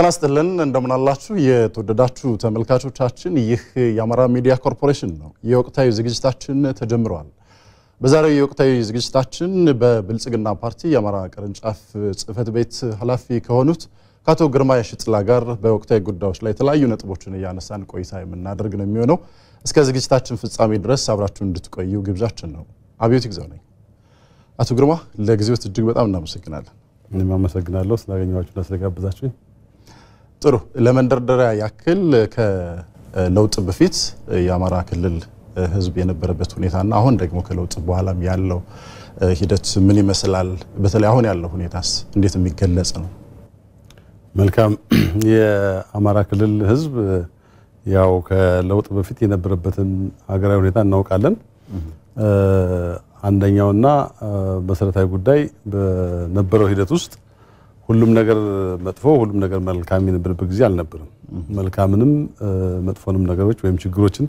ጤና ይስጥልን እንደምናላችሁ የተወደዳችሁ ተመልካቾቻችን፣ ይህ የአማራ ሚዲያ ኮርፖሬሽን ነው። የወቅታዊ ዝግጅታችን ተጀምሯል። በዛሬው የወቅታዊ ዝግጅታችን በብልጽግና ፓርቲ የአማራ ቅርንጫፍ ጽህፈት ቤት ኃላፊ ከሆኑት ከአቶ ግርማ የሽጥላ ጋር በወቅታዊ ጉዳዮች ላይ የተለያዩ ነጥቦችን እያነሳን ቆይታ የምናደርግ ነው የሚሆነው። እስከ ዝግጅታችን ፍጻሜ ድረስ አብራችሁ እንድትቆዩ ግብዣችን ነው። አብዮት ይግዛው ነኝ። አቶ ግርማ ለጊዜዎት እጅግ በጣም እናመሰግናለን። እኔም አመሰግናለሁ ስላገኘኋችሁ፣ ስለጋበዛችሁኝ ጥሩ ለመንደርደሪያ ያክል ከለውጥ በፊት የአማራ ክልል ህዝብ የነበረበት ሁኔታና አሁን ደግሞ ከለውጥ በኋላም ያለው ሂደት ምን ይመስላል? በተለይ አሁን ያለው ሁኔታስ እንዴት የሚገለጽ ነው? መልካም። የአማራ ክልል ህዝብ ያው ከለውጥ በፊት የነበረበትን ሀገራዊ ሁኔታ እናውቃለን። አንደኛውና መሰረታዊ ጉዳይ በነበረው ሂደት ውስጥ ሁሉም ነገር መጥፎ ሁሉም ነገር መልካም የነበረበት ጊዜ አልነበረም። መልካምንም መጥፎንም ነገሮች ወይም ችግሮችን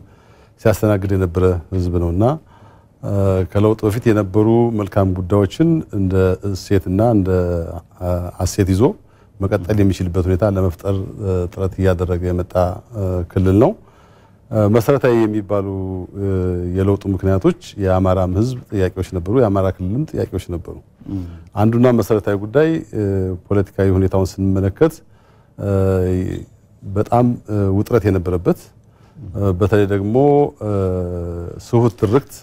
ሲያስተናግድ የነበረ ህዝብ ነውና ከለውጥ በፊት የነበሩ መልካም ጉዳዮችን እንደ እሴትና እንደ አሴት ይዞ መቀጠል የሚችልበት ሁኔታ ለመፍጠር ጥረት እያደረገ የመጣ ክልል ነው። መሰረታዊ የሚባሉ የለውጡ ምክንያቶች የአማራም ህዝብ ጥያቄዎች ነበሩ፣ የአማራ ክልልም ጥያቄዎች ነበሩ። አንዱና መሰረታዊ ጉዳይ ፖለቲካዊ ሁኔታውን ስንመለከት በጣም ውጥረት የነበረበት በተለይ ደግሞ ስሁት ትርክት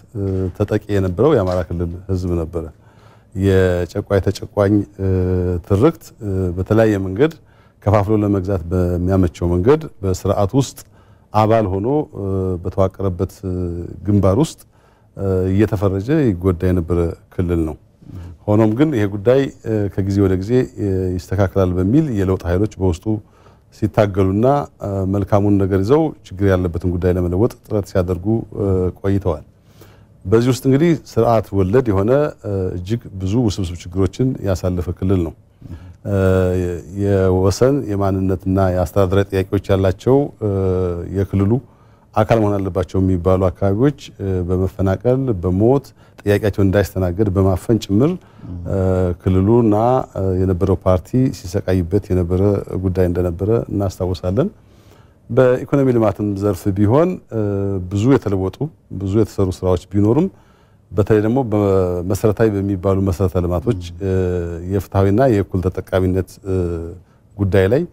ተጠቂ የነበረው የአማራ ክልል ህዝብ ነበረ። የጨቋይ ተጨቋኝ ትርክት በተለያየ መንገድ ከፋፍሎ ለመግዛት በሚያመቸው መንገድ በስርዓት ውስጥ አባል ሆኖ በተዋቀረበት ግንባር ውስጥ እየተፈረጀ ይጎዳ የነበረ ክልል ነው። ሆኖም ግን ይሄ ጉዳይ ከጊዜ ወደ ጊዜ ይስተካከላል በሚል የለውጥ ኃይሎች በውስጡ ሲታገሉና መልካሙን ነገር ይዘው ችግር ያለበትን ጉዳይ ለመለወጥ ጥረት ሲያደርጉ ቆይተዋል። በዚህ ውስጥ እንግዲህ ስርዓት ወለድ የሆነ እጅግ ብዙ ውስብስብ ችግሮችን ያሳለፈ ክልል ነው። የወሰን የማንነትና የአስተዳደራዊ ጥያቄዎች ያላቸው የክልሉ አካል መሆን አለባቸው የሚባሉ አካባቢዎች በመፈናቀል በሞት ጥያቄያቸው እንዳይስተናገድ በማፈን ጭምር ክልሉና የነበረው ፓርቲ ሲሰቃይበት የነበረ ጉዳይ እንደነበረ እናስታውሳለን። በኢኮኖሚ ልማትም ዘርፍ ቢሆን ብዙ የተለወጡ ብዙ የተሰሩ ስራዎች ቢኖሩም በተለይ ደግሞ በመሰረታዊ በሚባሉ መሰረተ ልማቶች የፍትሐዊና የእኩል ተጠቃሚነት ጉዳይ ላይ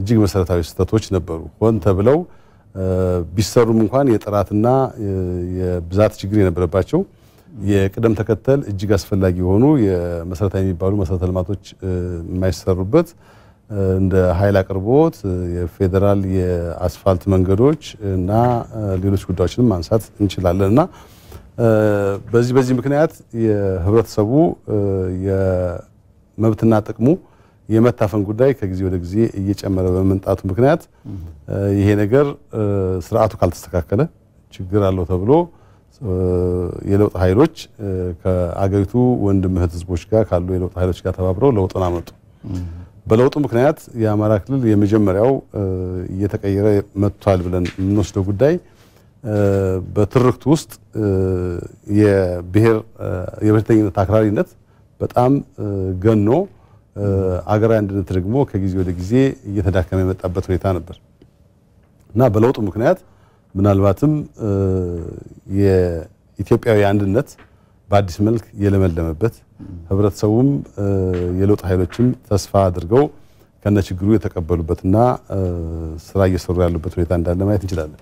እጅግ መሰረታዊ ስህተቶች ነበሩ። ሆን ተብለው ቢሰሩም እንኳን የጥራትና የብዛት ችግር የነበረባቸው የቅደም ተከተል እጅግ አስፈላጊ የሆኑ የመሰረታዊ የሚባሉ መሰረተ ልማቶች የማይሰሩበት እንደ ኃይል አቅርቦት፣ የፌዴራል የአስፋልት መንገዶች እና ሌሎች ጉዳዮችንም ማንሳት እንችላለን እና በዚህ በዚህ ምክንያት የህብረተሰቡ የመብትና ጥቅሙ የመታፈን ጉዳይ ከጊዜ ወደ ጊዜ እየጨመረ በመምጣቱ ምክንያት ይሄ ነገር ስርዓቱ ካልተስተካከለ ችግር አለው ተብሎ የለውጥ ኃይሎች ከአገሪቱ ወንድም እህት ህዝቦች ጋር ካሉ የለውጥ ኃይሎች ጋር ተባብረው ለውጥን አመጡ። በለውጡ ምክንያት የአማራ ክልል የመጀመሪያው እየተቀየረ መጥቷል ብለን የምንወስደው ጉዳይ በትርክቱ ውስጥ የብሔር የብሔርተኝነት አክራሪነት በጣም ገኖ አገራዊ አንድነት ደግሞ ከጊዜ ወደ ጊዜ እየተዳከመ የመጣበት ሁኔታ ነበር እና በለውጡ ምክንያት ምናልባትም የኢትዮጵያዊ አንድነት በአዲስ መልክ የለመለመበት ህብረተሰቡም የለውጥ ኃይሎችም ተስፋ አድርገው ከነ ችግሩ የተቀበሉበትና ስራ እየሰሩ ያሉበት ሁኔታ እንዳለ ማየት እንችላለን።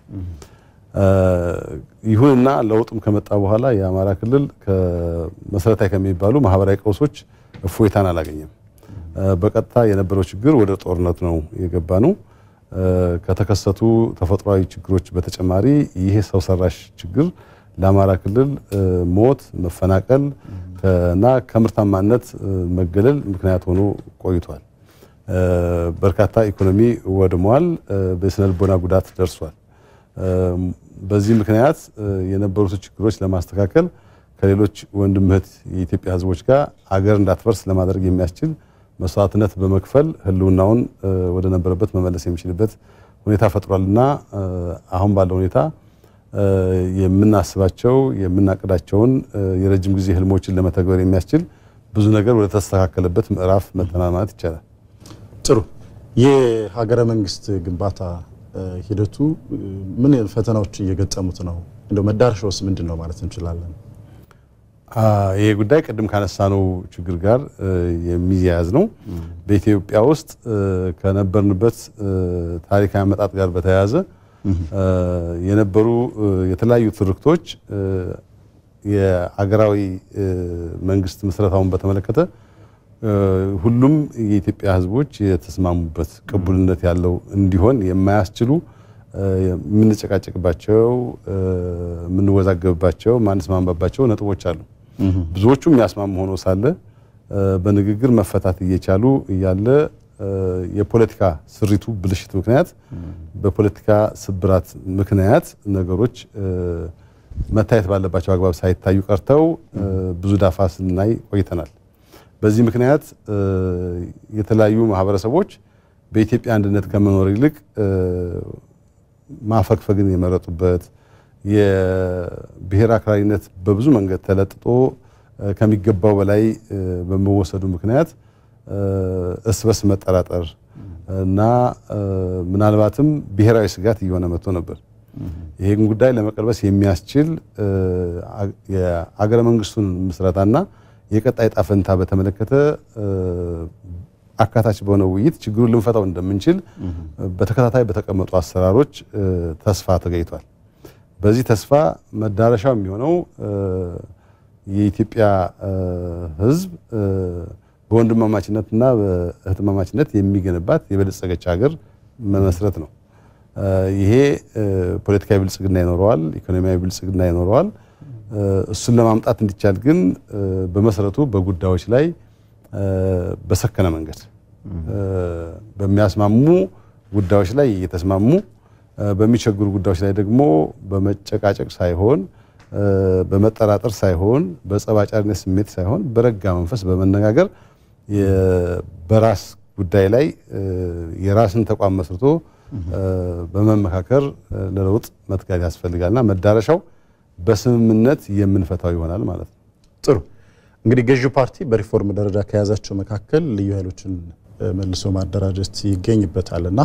ይሁንና ለውጡም ከመጣ በኋላ የአማራ ክልል መሰረታዊ ከሚባሉ ማህበራዊ ቀውሶች እፎይታን አላገኘም። በቀጥታ የነበረው ችግር ወደ ጦርነት ነው የገባ ነው። ከተከሰቱ ተፈጥሯዊ ችግሮች በተጨማሪ ይሄ ሰው ሰራሽ ችግር ለአማራ ክልል ሞት፣ መፈናቀል እና ከምርታማነት መገለል ምክንያት ሆኖ ቆይቷል። በርካታ ኢኮኖሚ ወድሟል። በስነልቦና ጉዳት ደርሷል። በዚህ ምክንያት የነበሩት ችግሮች ለማስተካከል ከሌሎች ወንድም እህት የኢትዮጵያ ሕዝቦች ጋር አገር እንዳትፈርስ ለማድረግ የሚያስችል መስዋዕትነት በመክፈል ህልውናውን ወደ ነበረበት መመለስ የሚችልበት ሁኔታ ፈጥሯልና አሁን ባለው ሁኔታ የምናስባቸው የምናቅዳቸውን የረጅም ጊዜ ህልሞችን ለመተግበር የሚያስችል ብዙ ነገር ወደ ተስተካከለበት ምዕራፍ መተናል ማለት ይቻላል። ጥሩ። የሀገረ መንግስት ግንባታ ሂደቱ ምን ፈተናዎች እየገጠሙት ነው? እንደው መዳረሻውስ ምንድን ነው ማለት እንችላለን? ይሄ ጉዳይ ቅድም ካነሳነው ችግር ጋር የሚያያዝ ነው። በኢትዮጵያ ውስጥ ከነበርንበት ታሪካዊ አመጣጥ ጋር በተያያዘ የነበሩ የተለያዩ ትርክቶች የአገራዊ መንግስት ምስረታውን በተመለከተ ሁሉም የኢትዮጵያ ህዝቦች የተስማሙበት ቅቡልነት ያለው እንዲሆን የማያስችሉ የምንጨቃጨቅባቸው፣ የምንወዛገብባቸው፣ ማንስማማባቸው ነጥቦች አሉ። ብዙዎቹ የሚያስማሙ ሆኖ ሳለ በንግግር መፈታት እየቻሉ እያለ የፖለቲካ ስሪቱ ብልሽት ምክንያት በፖለቲካ ስብራት ምክንያት ነገሮች መታየት ባለባቸው አግባብ ሳይታዩ ቀርተው ብዙ ዳፋ ስናይ ቆይተናል። በዚህ ምክንያት የተለያዩ ማህበረሰቦች በኢትዮጵያ አንድነት ከመኖር ይልቅ ማፈግፈግን የመረጡበት የብሔር አክራሪነት በብዙ መንገድ ተለጥጦ ከሚገባው በላይ በመወሰዱ ምክንያት እርስ በርስ መጠራጠር እና ምናልባትም ብሔራዊ ስጋት እየሆነ መጥቶ ነበር። ይህን ጉዳይ ለመቀልበስ የሚያስችል የአገረ መንግስቱን ምስረታና የቀጣይ ጣፈንታ በተመለከተ አካታች በሆነ ውይይት ችግሩን ልንፈታው እንደምንችል በተከታታይ በተቀመጡ አሰራሮች ተስፋ ተገኝቷል። በዚህ ተስፋ መዳረሻው የሚሆነው የኢትዮጵያ ህዝብ በወንድማማችነትና በእህትማማችነት የሚገነባት የበለጸገች ሀገር መመስረት ነው። ይሄ ፖለቲካዊ ብልጽግና ይኖረዋል፣ ኢኮኖሚያዊ ብልጽግና ይኖረዋል። እሱን ለማምጣት እንዲቻል ግን በመሰረቱ በጉዳዮች ላይ በሰከነ መንገድ በሚያስማሙ ጉዳዮች ላይ እየተስማሙ በሚቸግሩ ጉዳዮች ላይ ደግሞ በመጨቃጨቅ ሳይሆን በመጠራጠር ሳይሆን በጸባጫሪነት ስሜት ሳይሆን በረጋ መንፈስ በመነጋገር በራስ ጉዳይ ላይ የራስን ተቋም መስርቶ በመመካከር ለለውጥ መትጋት ያስፈልጋልና መዳረሻው በስምምነት የምንፈታው ይሆናል ማለት ነው። ጥሩ እንግዲህ ገዢው ፓርቲ በሪፎርም ደረጃ ከያዛቸው መካከል ልዩ ኃይሎችን መልሶ ማደራጀት ይገኝበታልና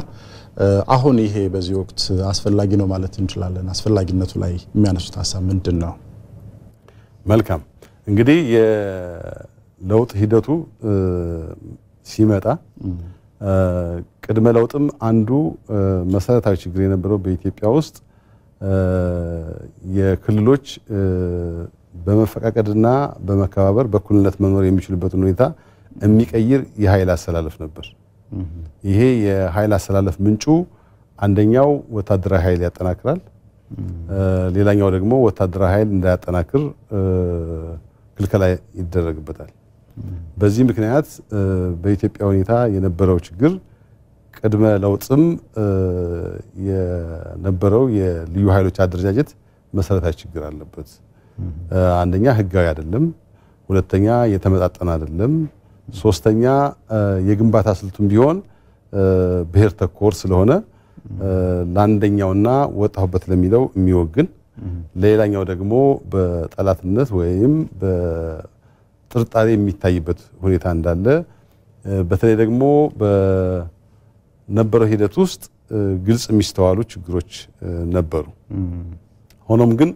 አሁን ይሄ በዚህ ወቅት አስፈላጊ ነው ማለት እንችላለን። አስፈላጊነቱ ላይ የሚያነሱት ሀሳብ ምንድን ነው? መልካም እንግዲህ የለውጥ ሂደቱ ሲመጣ ቅድመ ለውጥም አንዱ መሰረታዊ ችግር የነበረው በኢትዮጵያ ውስጥ የክልሎች በመፈቃቀድና በመከባበር በእኩልነት መኖር የሚችሉበትን ሁኔታ የሚቀይር የኃይል አሰላለፍ ነበር። ይሄ የኃይል አሰላለፍ ምንጩ አንደኛው ወታደራዊ ኃይል ያጠናክራል፣ ሌላኛው ደግሞ ወታደራዊ ኃይል እንዳያጠናክር ክልከላ ይደረግበታል። በዚህ ምክንያት በኢትዮጵያ ሁኔታ የነበረው ችግር ቅድመ ለውጥም የነበረው የልዩ ኃይሎች አደረጃጀት መሰረታዊ ችግር አለበት። አንደኛ ህጋዊ አይደለም፣ ሁለተኛ የተመጣጠነ አይደለም። ሶስተኛ የግንባታ ስልቱም ቢሆን ብሔር ተኮር ስለሆነ ለአንደኛውና ወጣሁበት ለሚለው የሚወግን ለሌላኛው ደግሞ በጠላትነት ወይም በጥርጣሬ የሚታይበት ሁኔታ እንዳለ በተለይ ደግሞ በነበረው ሂደት ውስጥ ግልጽ የሚስተዋሉ ችግሮች ነበሩ። ሆኖም ግን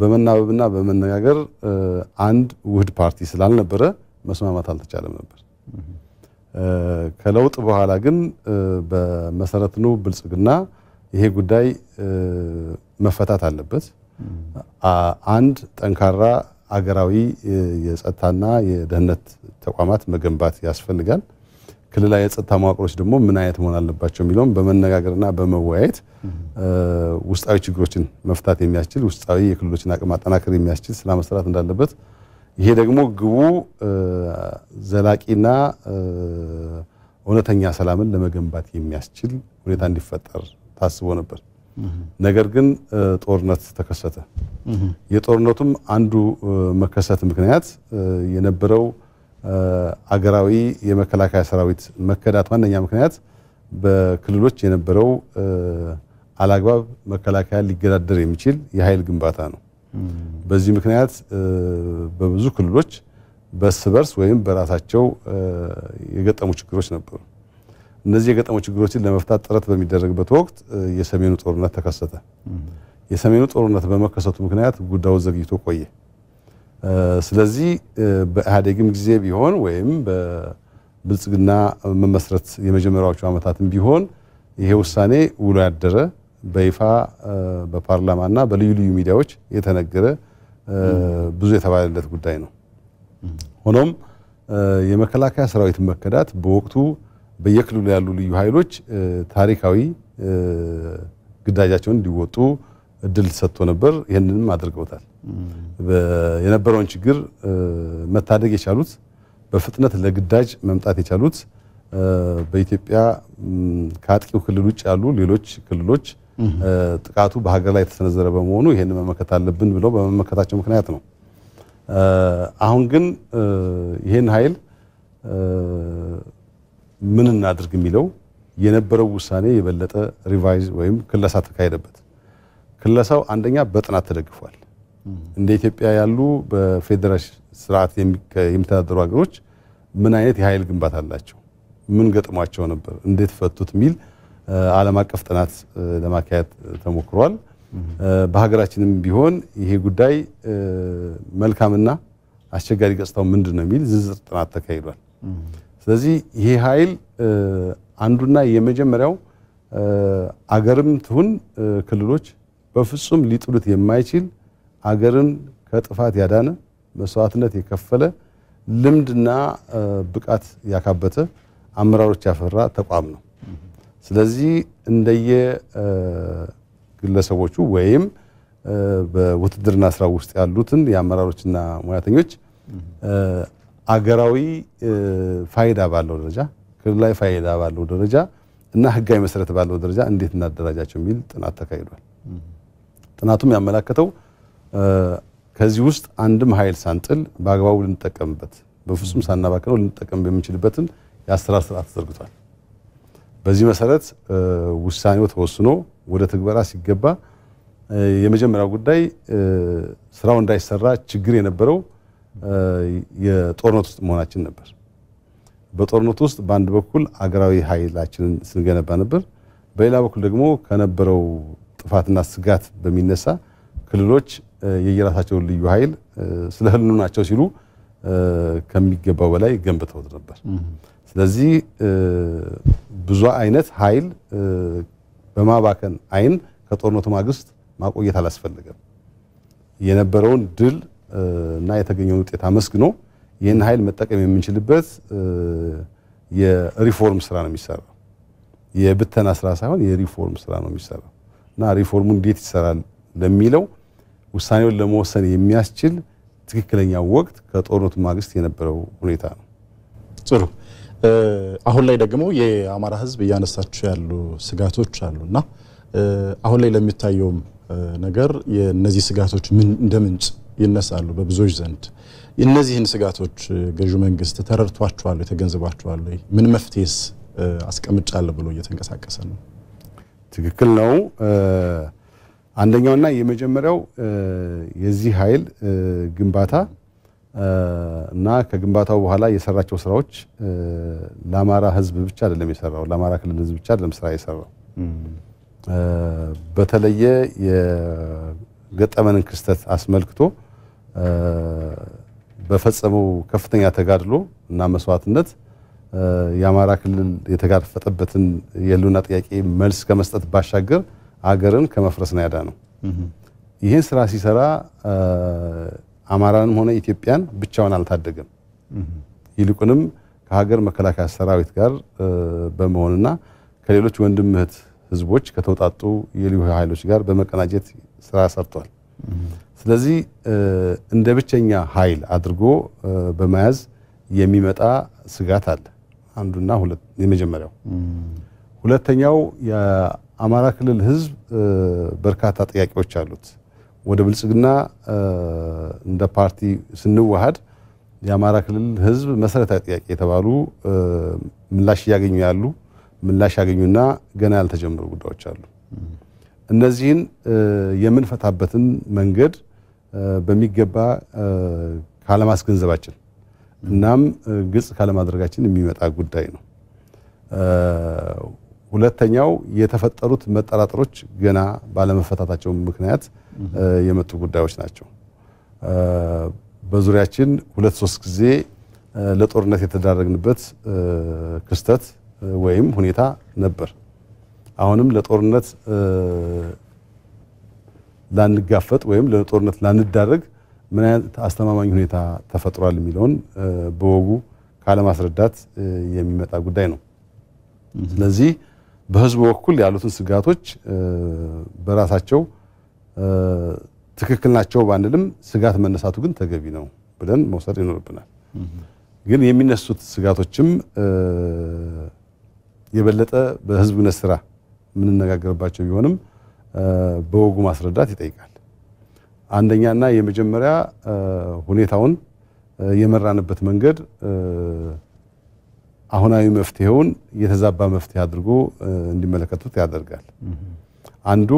በመናበብና በመነጋገር አንድ ውህድ ፓርቲ ስላልነበረ መስማማት አልተቻለም ነበር። ከለውጥ በኋላ ግን በመሰረት ነው ብልጽግና ይሄ ጉዳይ መፈታት አለበት። አንድ ጠንካራ አገራዊ የጸጥታና የደህንነት ተቋማት መገንባት ያስፈልጋል። ክልላዊ የጸጥታ መዋቅሮች ደግሞ ምን አይነት መሆን አለባቸው የሚለውም በመነጋገርና በመወያየት ውስጣዊ ችግሮችን መፍታት የሚያስችል ውስጣዊ የክልሎችን አቅም ማጠናከር የሚያስችል ስራ መስራት እንዳለበት ይሄ ደግሞ ግቡ ዘላቂና እውነተኛ ሰላምን ለመገንባት የሚያስችል ሁኔታ እንዲፈጠር ታስቦ ነበር። ነገር ግን ጦርነት ተከሰተ። የጦርነቱም አንዱ መከሰት ምክንያት የነበረው አገራዊ የመከላከያ ሰራዊት መከዳት ዋነኛ ምክንያት በክልሎች የነበረው አላግባብ መከላከያ ሊገዳደር የሚችል የኃይል ግንባታ ነው። በዚህ ምክንያት በብዙ ክልሎች በእርስ በርስ ወይም በራሳቸው የገጠሙ ችግሮች ነበሩ። እነዚህ የገጠሙ ችግሮችን ለመፍታት ጥረት በሚደረግበት ወቅት የሰሜኑ ጦርነት ተከሰተ። የሰሜኑ ጦርነት በመከሰቱ ምክንያት ጉዳዩ ዘግይቶ ቆየ። ስለዚህ በኢህአዴግም ጊዜ ቢሆን ወይም በብልጽግና መመስረት የመጀመሪያዎቹ ዓመታትም ቢሆን ይሄ ውሳኔ ውሎ ያደረ በይፋ በፓርላማና በልዩ ልዩ ሚዲያዎች የተነገረ ብዙ የተባለለት ጉዳይ ነው። ሆኖም የመከላከያ ሰራዊት መከዳት በወቅቱ በየክልሉ ያሉ ልዩ ኃይሎች ታሪካዊ ግዳጃቸውን እንዲወጡ እድል ሰጥቶ ነበር። ይህንንም አድርገውታል። የነበረውን ችግር መታደግ የቻሉት በፍጥነት ለግዳጅ መምጣት የቻሉት በኢትዮጵያ ከአጥቂው ክልል ውጭ ያሉ ሌሎች ክልሎች ጥቃቱ በሀገር ላይ የተሰነዘረ በመሆኑ ይህን መመከት አለብን ብለው በመመከታቸው ምክንያት ነው። አሁን ግን ይህን ኃይል ምን እናድርግ የሚለው የነበረው ውሳኔ የበለጠ ሪቫይዝ ወይም ክለሳ ተካሄደበት። ክለሳው አንደኛ በጥናት ተደግፏል። እንደ ኢትዮጵያ ያሉ በፌዴራል ስርዓት የሚተዳደሩ ሀገሮች ምን አይነት የኃይል ግንባታ አላቸው፣ ምን ገጥሟቸው ነበር፣ እንዴት ፈቱት የሚል ዓለም አቀፍ ጥናት ለማካሄድ ተሞክሯል። በሀገራችንም ቢሆን ይሄ ጉዳይ መልካምና አስቸጋሪ ገጽታው ምንድን ነው የሚል ዝርዝር ጥናት ተካሂዷል። ስለዚህ ይሄ ኃይል አንዱና የመጀመሪያው አገርም ትሁን ክልሎች በፍጹም ሊጥሉት የማይችል አገርን ከጥፋት ያዳነ መስዋዕትነት የከፈለ ልምድና ብቃት ያካበተ አመራሮች ያፈራ ተቋም ነው። ስለዚህ እንደየ ግለሰቦቹ ወይም በውትድርና ስራ ውስጥ ያሉትን የአመራሮችና ሙያተኞች አገራዊ ፋይዳ ባለው ደረጃ ክልላዊ ፋይዳ ባለው ደረጃ እና ህጋዊ መሰረት ባለው ደረጃ እንዴት እናደራጃቸው የሚል ጥናት ተካሂዷል። ጥናቱም ያመላከተው ከዚህ ውስጥ አንድም ኃይል ሳንጥል በአግባቡ ልንጠቀምበት በፍጹም ሳናባክነው ልንጠቀም የምንችልበትን የአሰራር ስርዓት ተዘርግቷል። በዚህ መሰረት ውሳኔው ተወስኖ ወደ ትግበራ ሲገባ የመጀመሪያው ጉዳይ ስራው እንዳይሰራ ችግር የነበረው የጦርነት ውስጥ መሆናችን ነበር። በጦርነት ውስጥ በአንድ በኩል አገራዊ ኃይላችንን ስንገነባ ነበር። በሌላ በኩል ደግሞ ከነበረው ጥፋትና ስጋት በሚነሳ ክልሎች የየራሳቸውን ልዩ ኃይል ስለ ህልኑ ናቸው ሲሉ ከሚገባው በላይ ገንብተውት ነበር። ስለዚህ ብዙ አይነት ኃይል በማባከን አይን ከጦርነቱ ማግስት ማቆየት አላስፈለገም። የነበረውን ድል እና የተገኘውን ውጤት አመስግኖ ይህን ኃይል መጠቀም የምንችልበት የሪፎርም ስራ ነው የሚሰራው። የብተና ስራ ሳይሆን የሪፎርም ስራ ነው የሚሰራው እና ሪፎርሙ እንዴት ይሰራል ለሚለው ውሳኔውን ለመወሰን የሚያስችል ትክክለኛ ወቅት ከጦርነቱ ማግስት የነበረው ሁኔታ ነው። ጥሩ አሁን ላይ ደግሞ የአማራ ህዝብ እያነሳቸው ያሉ ስጋቶች እና አሁን ላይ ለሚታየውም ነገር የነዚህ ስጋቶች ምን እንደ ምንጭ ይነሳሉ በብዙዎች ዘንድ። እነዚህን ስጋቶች ገዢው መንግስት ተረድቷቸዋል፣ ተገንዝባቸዋል? ምን መፍትሄስ አስቀምጫለሁ ብሎ እየተንቀሳቀሰ ነው? ትክክል ነው። አንደኛውና የመጀመሪያው የዚህ ኃይል ግንባታ እና ከግንባታው በኋላ የሰራቸው ስራዎች ለአማራ ህዝብ ብቻ አይደለም የሰራው፣ ለአማራ ክልል ህዝብ ብቻ አይደለም ስራ የሰራው። በተለየ የገጠመንን ክስተት አስመልክቶ በፈጸመው ከፍተኛ ተጋድሎ እና መስዋዕትነት የአማራ ክልል የተጋፈጠበትን የህልውና ጥያቄ መልስ ከመስጠት ባሻገር አገርን ከመፍረስ ነው ያዳ ነው። ይህን ስራ ሲሰራ አማራንም ሆነ ኢትዮጵያን ብቻውን አልታደገም። ይልቁንም ከሀገር መከላከያ ሰራዊት ጋር በመሆንና ከሌሎች ወንድም እህት ህዝቦች ከተውጣጡ የልዩ ኃይሎች ጋር በመቀናጀት ስራ ሰርቷል። ስለዚህ እንደ ብቸኛ ኃይል አድርጎ በመያዝ የሚመጣ ስጋት አለ። አንዱና የመጀመሪያው። ሁለተኛው የአማራ ክልል ህዝብ በርካታ ጥያቄዎች አሉት። ወደ ብልጽግና እንደ ፓርቲ ስንዋሃድ የአማራ ክልል ህዝብ መሰረታዊ ጥያቄ የተባሉ ምላሽ እያገኙ ያሉ ምላሽ ያገኙና ገና ያልተጀመሩ ጉዳዮች አሉ። እነዚህን የምንፈታበትን መንገድ በሚገባ ካለማስገንዘባችን እናም ግልጽ ካለማድረጋችን የሚመጣ ጉዳይ ነው። ሁለተኛው የተፈጠሩት መጠራጠሮች ገና ባለመፈታታቸው ምክንያት የመጡ ጉዳዮች ናቸው። በዙሪያችን ሁለት ሶስት ጊዜ ለጦርነት የተዳረግንበት ክስተት ወይም ሁኔታ ነበር። አሁንም ለጦርነት ላንጋፈጥ ወይም ለጦርነት ላንዳረግ ምን አይነት አስተማማኝ ሁኔታ ተፈጥሯል የሚለውን በወጉ ካለማስረዳት የሚመጣ ጉዳይ ነው። ስለዚህ በህዝቡ በኩል ያሉትን ስጋቶች በራሳቸው ትክክል ናቸው ባንልም ስጋት መነሳቱ ግን ተገቢ ነው ብለን መውሰድ ይኖርብናል። ግን የሚነሱት ስጋቶችም የበለጠ በህዝብነት ስራ የምንነጋገርባቸው ቢሆንም በወጉ ማስረዳት ይጠይቃል። አንደኛና የመጀመሪያ ሁኔታውን የመራንበት መንገድ አሁናዊ መፍትሄውን የተዛባ መፍትሄ አድርጎ እንዲመለከቱት ያደርጋል። አንዱ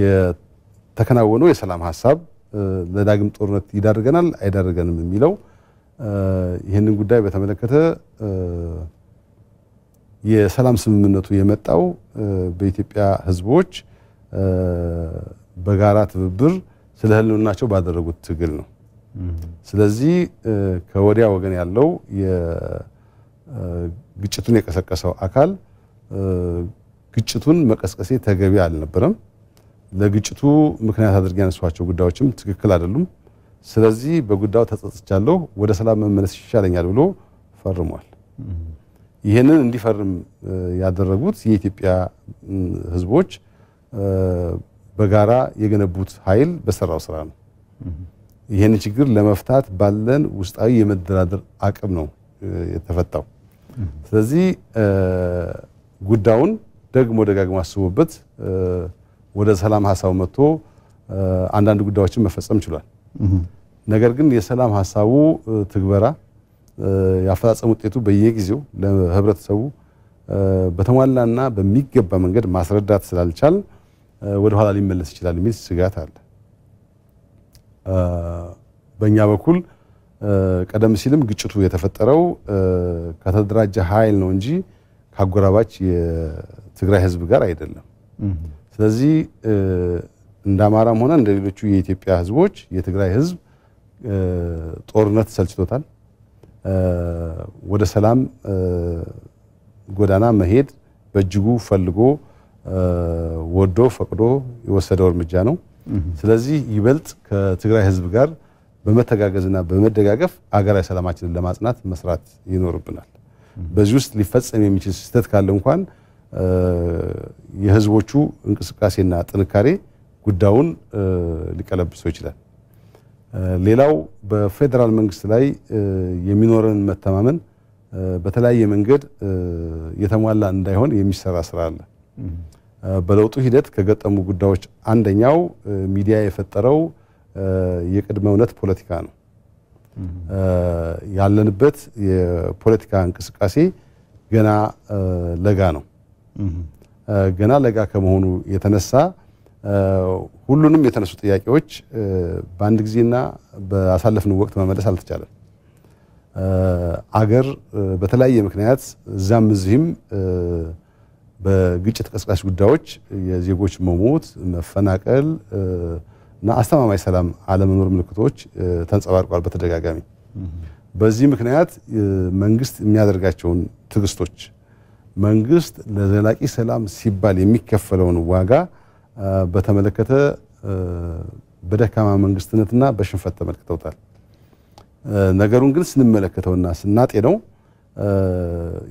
የተከናወነው የሰላም ሀሳብ ለዳግም ጦርነት ይዳርገናል አይዳርገንም የሚለው ይህንን ጉዳይ በተመለከተ የሰላም ስምምነቱ የመጣው በኢትዮጵያ ሕዝቦች በጋራ ትብብር ስለ ህልውናቸው ባደረጉት ትግል ነው። ስለዚህ ከወዲያ ወገን ያለው ግጭቱን የቀሰቀሰው አካል ግጭቱን መቀስቀሴ ተገቢ አልነበረም። ለግጭቱ ምክንያት አድርጌ ያነሷቸው ጉዳዮችም ትክክል አይደሉም። ስለዚህ በጉዳዩ ተጸጽቻለሁ፣ ወደ ሰላም መመለስ ይሻለኛል ብሎ ፈርሟል። ይህንን እንዲፈርም ያደረጉት የኢትዮጵያ ሕዝቦች በጋራ የገነቡት ኃይል በሰራው ስራ ነው። ይህን ችግር ለመፍታት ባለን ውስጣዊ የመደራደር አቅም ነው የተፈታው። ስለዚህ ጉዳዩን ደግሞ ደጋግሞ አስቦበት ወደ ሰላም ሀሳቡ መጥቶ አንዳንድ ጉዳዮችን መፈጸም ችሏል። ነገር ግን የሰላም ሀሳቡ ትግበራ የአፈጻጸም ውጤቱ በየጊዜው ለህብረተሰቡ በተሟላና በሚገባ መንገድ ማስረዳት ስላልቻል ወደኋላ ሊመለስ ይችላል የሚል ስጋት አለ። በእኛ በኩል ቀደም ሲልም ግጭቱ የተፈጠረው ከተደራጀ ኃይል ነው እንጂ ከአጎራባች የትግራይ ህዝብ ጋር አይደለም። ስለዚህ እንደ አማራም ሆነ እንደ ሌሎቹ የኢትዮጵያ ህዝቦች የትግራይ ህዝብ ጦርነት ሰልችቶታል። ወደ ሰላም ጎዳና መሄድ በእጅጉ ፈልጎ ወዶ ፈቅዶ የወሰደው እርምጃ ነው። ስለዚህ ይበልጥ ከትግራይ ህዝብ ጋር በመተጋገዝና በመደጋገፍ አገራዊ ሰላማችንን ለማጽናት መስራት ይኖርብናል። በዚህ ውስጥ ሊፈጸም የሚችል ስህተት ካለ እንኳን የህዝቦቹ እንቅስቃሴና ጥንካሬ ጉዳዩን ሊቀለብሰው ይችላል። ሌላው በፌዴራል መንግስት ላይ የሚኖረን መተማመን በተለያየ መንገድ የተሟላ እንዳይሆን የሚሰራ ስራ አለ። በለውጡ ሂደት ከገጠሙ ጉዳዮች አንደኛው ሚዲያ የፈጠረው የቅድመ እውነት ፖለቲካ ነው። ያለንበት የፖለቲካ እንቅስቃሴ ገና ለጋ ነው። ገና ለጋ ከመሆኑ የተነሳ ሁሉንም የተነሱ ጥያቄዎች በአንድ ጊዜና በአሳለፍነው ወቅት መመለስ አልተቻለም። አገር በተለያየ ምክንያት እዛም እዚህም በግጭት ቀስቃሽ ጉዳዮች የዜጎች መሞት፣ መፈናቀል እና አስተማማኝ ሰላም አለመኖር ምልክቶች ተንጸባርቋል በተደጋጋሚ። በዚህ ምክንያት መንግስት የሚያደርጋቸውን ትግስቶች መንግስት ለዘላቂ ሰላም ሲባል የሚከፈለውን ዋጋ በተመለከተ በደካማ መንግስትነትና በሽንፈት ተመልክተውታል። ነገሩን ግን ስንመለከተውና ነው።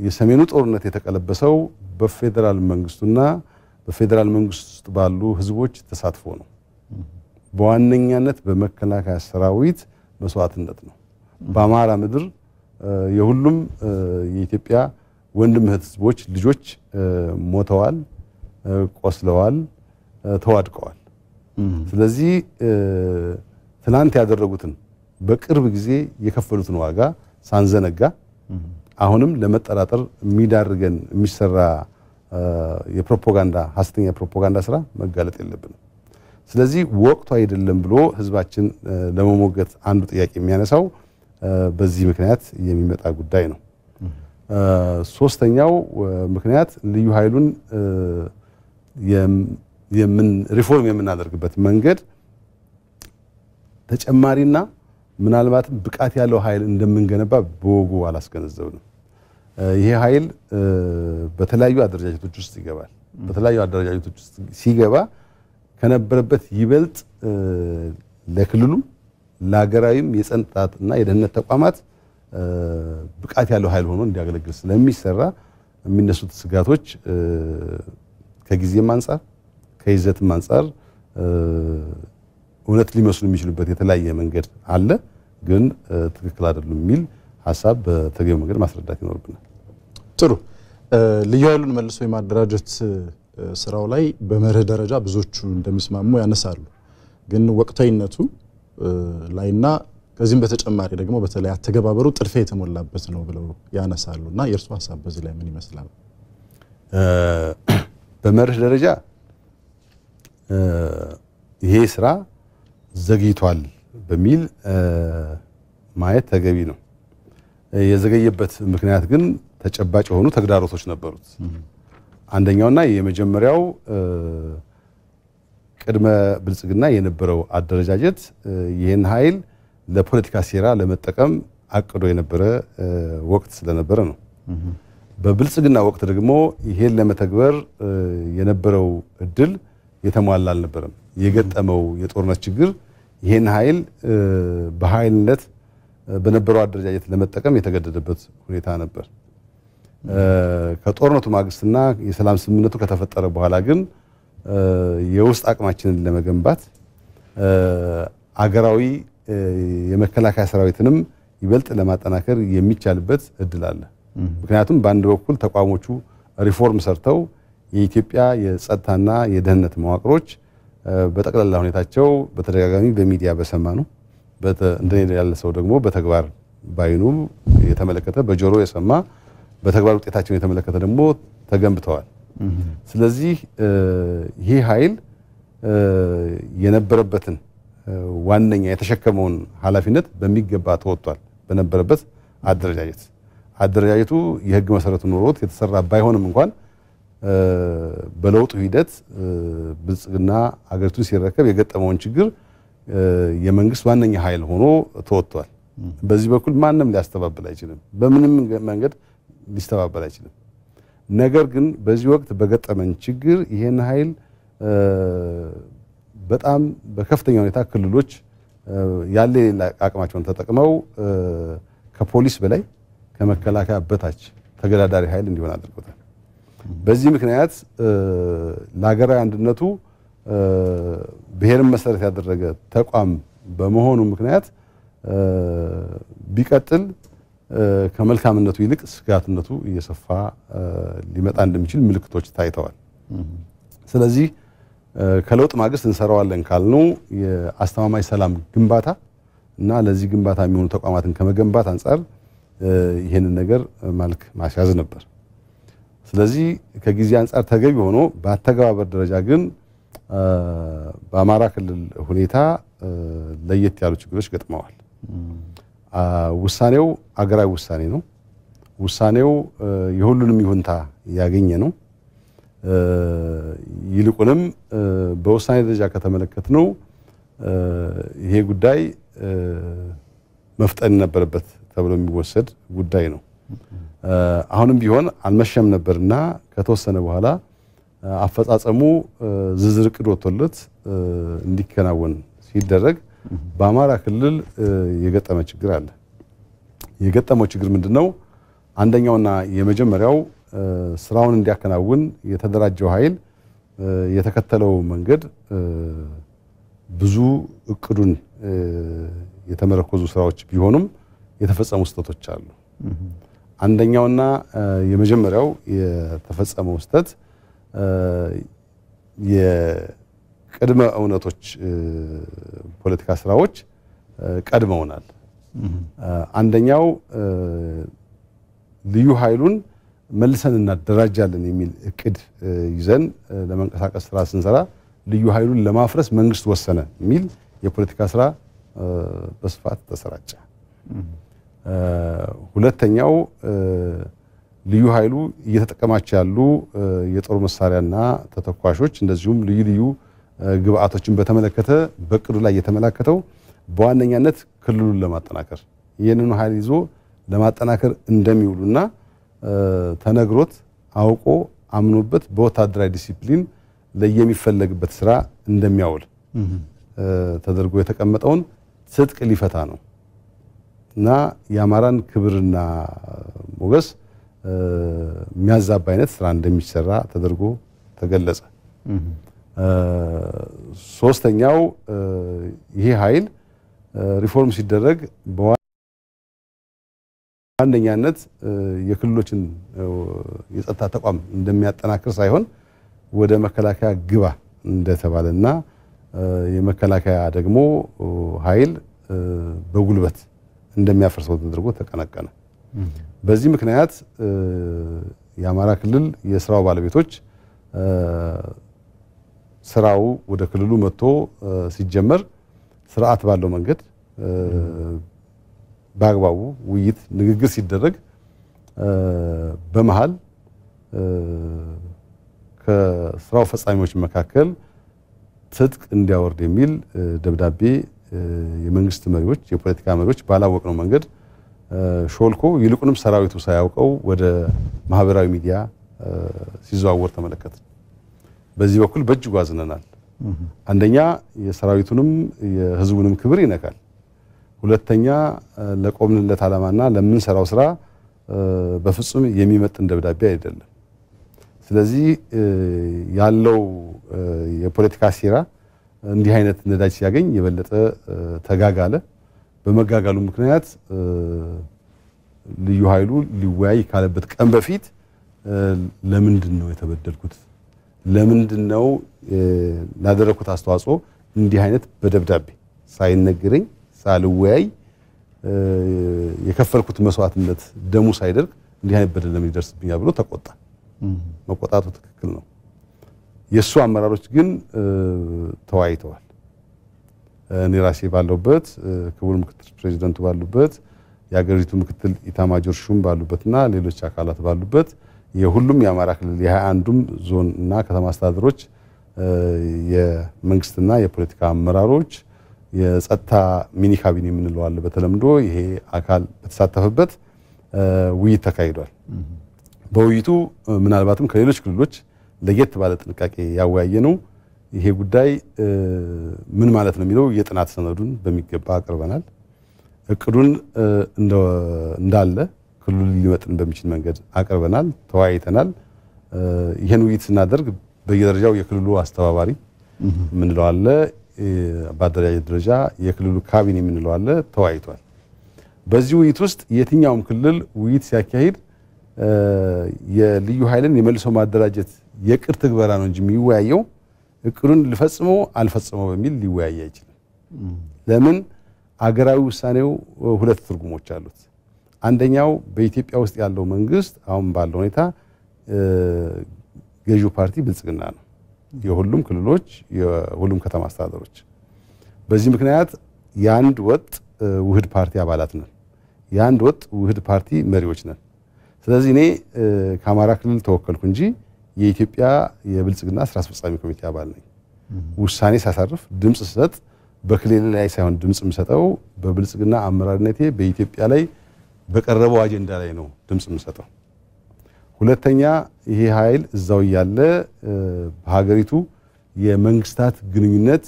የሰሜኑ ጦርነት የተቀለበሰው በፌዴራል መንግስቱና በፌዴራል መንግስት ውስጥ ባሉ ህዝቦች ተሳትፎ ነው። በዋነኛነት በመከላከያ ሰራዊት መስዋዕትነት ነው። በአማራ ምድር የሁሉም የኢትዮጵያ ወንድም እህት ህዝቦች ልጆች ሞተዋል፣ ቆስለዋል፣ ተዋድቀዋል። ስለዚህ ትናንት ያደረጉትን በቅርብ ጊዜ የከፈሉትን ዋጋ ሳንዘነጋ አሁንም ለመጠራጠር የሚዳርገን የሚሰራ የፕሮፓጋንዳ ሀሰተኛ የፕሮፓጋንዳ ስራ መጋለጥ የለብንም። ስለዚህ ወቅቱ አይደለም ብሎ ህዝባችን ለመሞገት አንዱ ጥያቄ የሚያነሳው በዚህ ምክንያት የሚመጣ ጉዳይ ነው። ሶስተኛው ምክንያት ልዩ ኃይሉን ሪፎርም የምናደርግበት መንገድ ተጨማሪና ምናልባትም ብቃት ያለው ኃይል እንደምንገነባ በወጉ አላስገነዘብንም። ይሄ ኃይል በተለያዩ አደረጃጀቶች ውስጥ ይገባል። በተለያዩ አደረጃጀቶች ውስጥ ሲገባ ከነበረበት ይበልጥ ለክልሉም ለሀገራዊም የጸጥታና የደህንነት ተቋማት ብቃት ያለው ኃይል ሆኖ እንዲያገለግል ስለሚሰራ የሚነሱት ስጋቶች ከጊዜም አንጻር ከይዘትም አንጻር እውነት ሊመስሉ የሚችሉበት የተለያየ መንገድ አለ፣ ግን ትክክል አይደሉም የሚል ሀሳብ በተገቢው መንገድ ማስረዳት ይኖርብናል። ጥሩ። ልዩ ኃይሉን መልሶ የማደራጀት ስራው ላይ በመርህ ደረጃ ብዙዎቹ እንደሚስማሙ ያነሳሉ። ግን ወቅታዊነቱ ላይና ከዚህም በተጨማሪ ደግሞ በተለይ አተገባበሩ ጥድፊያ የተሞላበት ነው ብለው ያነሳሉ እና የእርሱ ሀሳብ በዚህ ላይ ምን ይመስላል? በመርህ ደረጃ ይሄ ስራ ዘግይቷል በሚል ማየት ተገቢ ነው። የዘገየበት ምክንያት ግን ተጨባጭ የሆኑ ተግዳሮቶች ነበሩት። አንደኛውና የመጀመሪያው ቅድመ ብልጽግና የነበረው አደረጃጀት ይህን ኃይል ለፖለቲካ ሴራ ለመጠቀም አቅዶ የነበረ ወቅት ስለነበረ ነው። በብልጽግና ወቅት ደግሞ ይሄን ለመተግበር የነበረው እድል የተሟላ አልነበረም። የገጠመው የጦርነት ችግር ይህን ኃይል በኃይልነት በነበረው አደረጃጀት ለመጠቀም የተገደደበት ሁኔታ ነበር። ከጦርነቱ ማግስትና የሰላም ስምምነቱ ከተፈጠረ በኋላ ግን የውስጥ አቅማችንን ለመገንባት አገራዊ የመከላከያ ሰራዊትንም ይበልጥ ለማጠናከር የሚቻልበት እድል አለ። ምክንያቱም በአንድ በኩል ተቋሞቹ ሪፎርም ሰርተው የኢትዮጵያ የጸጥታና የደህንነት መዋቅሮች በጠቅላላ ሁኔታቸው በተደጋጋሚ በሚዲያ በሰማ ነው እንደኔ ያለ ሰው ደግሞ በተግባር ባይኑ የተመለከተ በጆሮ የሰማ በተግባር ውጤታቸውን የተመለከተ ደግሞ ተገንብተዋል። ስለዚህ ይህ ኃይል የነበረበትን ዋነኛ የተሸከመውን ኃላፊነት በሚገባ ተወጥቷል። በነበረበት አደረጃጀት አደረጃጀቱ የህግ መሰረቱ ኖሮት የተሰራ ባይሆንም እንኳን በለውጡ ሂደት ብልጽግና አገሪቱን ሲረከብ የገጠመውን ችግር የመንግስት ዋነኛ ኃይል ሆኖ ተወጥቷል። በዚህ በኩል ማንም ሊያስተባብል አይችልም፣ በምንም መንገድ ሊስተባበል አይችልም። ነገር ግን በዚህ ወቅት በገጠመን ችግር ይህን ኃይል በጣም በከፍተኛ ሁኔታ ክልሎች ያለ አቅማቸውን ተጠቅመው ከፖሊስ በላይ ከመከላከያ በታች ተገዳዳሪ ኃይል እንዲሆን አድርጎታል። በዚህ ምክንያት ለሀገራዊ አንድነቱ ብሔርን መሰረት ያደረገ ተቋም በመሆኑ ምክንያት ቢቀጥል ከመልካምነቱ ይልቅ ስጋትነቱ እየሰፋ ሊመጣ እንደሚችል ምልክቶች ታይተዋል። ስለዚህ ከለውጥ ማግስት እንሰራዋለን ካልነው የአስተማማኝ ሰላም ግንባታ እና ለዚህ ግንባታ የሚሆኑ ተቋማትን ከመገንባት አንጻር ይህንን ነገር መልክ ማስያዝ ነበር። ስለዚህ ከጊዜ አንጻር ተገቢ ሆኖ በአተገባበር ደረጃ ግን በአማራ ክልል ሁኔታ ለየት ያሉ ችግሮች ገጥመዋል። ውሳኔው አገራዊ ውሳኔ ነው። ውሳኔው የሁሉንም ይሁንታ ያገኘ ነው። ይልቁንም በውሳኔ ደረጃ ከተመለከት ነው ይሄ ጉዳይ መፍጠን ነበረበት ተብሎ የሚወሰድ ጉዳይ ነው። አሁንም ቢሆን አልመሸም ነበርና ከተወሰነ በኋላ አፈጻጸሙ ዝርዝር ቅድ ወጥቶለት እንዲከናወን ሲደረግ በአማራ ክልል የገጠመ ችግር አለ። የገጠመው ችግር ምንድነው? አንደኛውና የመጀመሪያው ስራውን እንዲያከናውን የተደራጀው ኃይል የተከተለው መንገድ ብዙ እቅዱን የተመረኮዙ ስራዎች ቢሆኑም የተፈጸሙ ስህተቶች አሉ። አንደኛውና የመጀመሪያው የተፈጸመው ስህተት የቅድመ እውነቶች ፖለቲካ ስራዎች ቀድመውናል። አንደኛው ልዩ ኃይሉን መልሰን እናደራጃለን የሚል እቅድ ይዘን ለመንቀሳቀስ ስራ ስንሰራ ልዩ ኃይሉን ለማፍረስ መንግስት ወሰነ የሚል የፖለቲካ ስራ በስፋት ተሰራጨ። ሁለተኛው ልዩ ኃይሉ እየተጠቀማቸው ያሉ የጦር መሳሪያና ተተኳሾች እንደዚሁም ልዩ ልዩ ግብአቶችን በተመለከተ በቅዱ ላይ የተመላከተው በዋነኛነት ክልሉን ለማጠናከር ይህንኑ ኃይል ይዞ ለማጠናከር እንደሚውሉና ተነግሮት አውቆ አምኖበት በወታደራዊ ዲሲፕሊን ለየሚፈለግበት ስራ እንደሚያውል ተደርጎ የተቀመጠውን ትጥቅ ሊፈታ ነው። እና የአማራን ክብርና ሞገስ የሚያዛባ አይነት ስራ እንደሚሰራ ተደርጎ ተገለጸ። ሶስተኛው ይሄ ኃይል ሪፎርም ሲደረግ በዋነኛነት የክልሎችን የጸጥታ ተቋም እንደሚያጠናክር ሳይሆን ወደ መከላከያ ግባ እንደተባለና የመከላከያ ደግሞ ኃይል በጉልበት እንደሚያፈርሰው ተደርጎ ተቀነቀነ። በዚህ ምክንያት የአማራ ክልል የስራው ባለቤቶች ስራው ወደ ክልሉ መጥቶ ሲጀመር ስርዓት ባለው መንገድ በአግባቡ ውይይት፣ ንግግር ሲደረግ በመሃል ከስራው ፈጻሚዎች መካከል ትጥቅ እንዲያወርድ የሚል ደብዳቤ የመንግስት መሪዎች፣ የፖለቲካ መሪዎች ባላወቅነው መንገድ ሾልኮ ይልቁንም ሰራዊቱ ሳያውቀው ወደ ማህበራዊ ሚዲያ ሲዘዋወር ተመለከት። በዚህ በኩል በእጅጉ አዝነናል። አንደኛ የሰራዊቱንም የህዝቡንም ክብር ይነካል። ሁለተኛ ለቆምንለት ዓላማና ለምንሰራው ስራ በፍጹም የሚመጥን ደብዳቤ አይደለም። ስለዚህ ያለው የፖለቲካ ሴራ እንዲህ አይነት ነዳጅ ሲያገኝ የበለጠ ተጋጋለ። በመጋጋሉ ምክንያት ልዩ ኃይሉ ሊወያይ ካለበት ቀን በፊት ለምንድን ነው የተበደልኩት? ለምንድን ነው ላደረኩት አስተዋጽኦ እንዲህ አይነት በደብዳቤ ሳይነገረኝ ሳልወያይ የከፈልኩት መስዋዕትነት ደሙ ሳይደርግ እንዲህ አይነት በደል ለምን ይደርስብኛል ብሎ ተቆጣ። መቆጣቱ ትክክል ነው። የእሱ አመራሮች ግን ተወያይተዋል። እኔ ራሴ ባለሁበት፣ ክቡር ምክትል ፕሬዚደንቱ ባሉበት፣ የሀገሪቱ ምክትል ኢታማጆር ሹም ባሉበትና ሌሎች አካላት ባሉበት የሁሉም የአማራ ክልል 21 አንዱም ዞን እና ከተማ አስተዳደሮች የመንግስትና የፖለቲካ አመራሮች የጸጥታ ሚኒ ካቢኔ የምንለው አለ በተለምዶ ይሄ አካል በተሳተፈበት ውይይት ተካሂዷል። በውይይቱ ምናልባትም ከሌሎች ክልሎች ለየት ባለ ጥንቃቄ ያወያየ ነው። ይሄ ጉዳይ ምን ማለት ነው የሚለው የጥናት ሰነዱን በሚገባ አቅርበናል። እቅዱን እንዳለ ክልሉ ሊመጥን በሚችል መንገድ አቅርበናል፣ ተወያይተናል። ይህን ውይይት ስናደርግ በየደረጃው የክልሉ አስተባባሪ የምንለው አለ፣ በአደረጃጀት ደረጃ የክልሉ ካቢኔ የምንለው አለ፣ ተወያይቷል። በዚህ ውይይት ውስጥ የትኛውም ክልል ውይይት ሲያካሂድ የልዩ ኃይልን የመልሶ ማደራጀት የቅር ትግበራ ነው እንጂ የሚወያየው እቅዱን ልፈጽመው አልፈጽመው በሚል ሊወያይ አይችልም። ለምን? አገራዊ ውሳኔው ሁለት ትርጉሞች አሉት። አንደኛው በኢትዮጵያ ውስጥ ያለው መንግስት አሁን ባለው ሁኔታ ገዢው ፓርቲ ብልጽግና ነው። የሁሉም ክልሎች፣ የሁሉም ከተማ አስተዳደሮች። በዚህ ምክንያት የአንድ ወጥ ውህድ ፓርቲ አባላት ነን። የአንድ ወጥ ውህድ ፓርቲ መሪዎች ነን። ስለዚህ እኔ ከአማራ ክልል ተወከልኩ እንጂ የኢትዮጵያ የብልጽግና ስራ አስፈጻሚ ኮሚቴ አባል ነኝ። ውሳኔ ሳሳርፍ ድምፅ ስሰጥ በክልል ላይ ሳይሆን ድምፅ የምሰጠው በብልጽግና አመራርነቴ በኢትዮጵያ ላይ በቀረበው አጀንዳ ላይ ነው ድምፅ የምሰጠው። ሁለተኛ ይሄ ኃይል እዛው እያለ በሀገሪቱ የመንግስታት ግንኙነት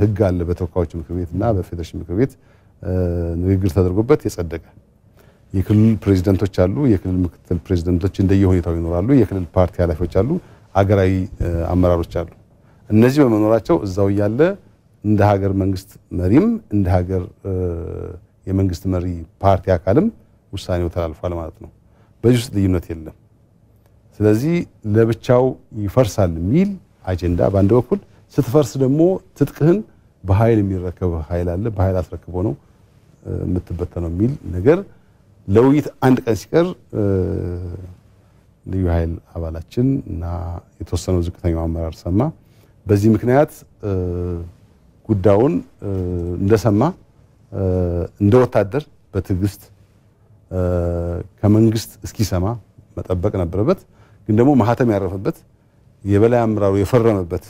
ህግ አለ። በተወካዮች ምክር ቤት እና በፌዴሬሽን ምክር ቤት ንግግር ተደርጎበት የጸደቀ የክልል ፕሬዚደንቶች አሉ። የክልል ምክትል ፕሬዚደንቶች እንደየሁኔታው ይኖራሉ። የክልል ፓርቲ ኃላፊዎች አሉ። አገራዊ አመራሮች አሉ። እነዚህ በመኖራቸው እዛው እያለ እንደ ሀገር መንግስት መሪም እንደ ሀገር የመንግስት መሪ ፓርቲ አካልም ውሳኔው ተላልፏል ማለት ነው። በዚህ ውስጥ ልዩነት የለም። ስለዚህ ለብቻው ይፈርሳል የሚል አጀንዳ በአንድ በኩል ስትፈርስ ደግሞ ትጥቅህን በኃይል የሚረከብ ኃይል አለ። በኃይል አስረክቦ ነው የምትበተነው የሚል ነገር ለውይይት አንድ ቀን ሲቀር ልዩ ኃይል አባላችን እና የተወሰነው ዝቅተኛው አመራር ሰማ። በዚህ ምክንያት ጉዳዩን እንደሰማ እንደ ወታደር በትዕግስት ከመንግስት እስኪሰማ መጠበቅ ነበረበት። ግን ደግሞ ማህተም ያረፈበት የበላይ አመራሩ የፈረመበት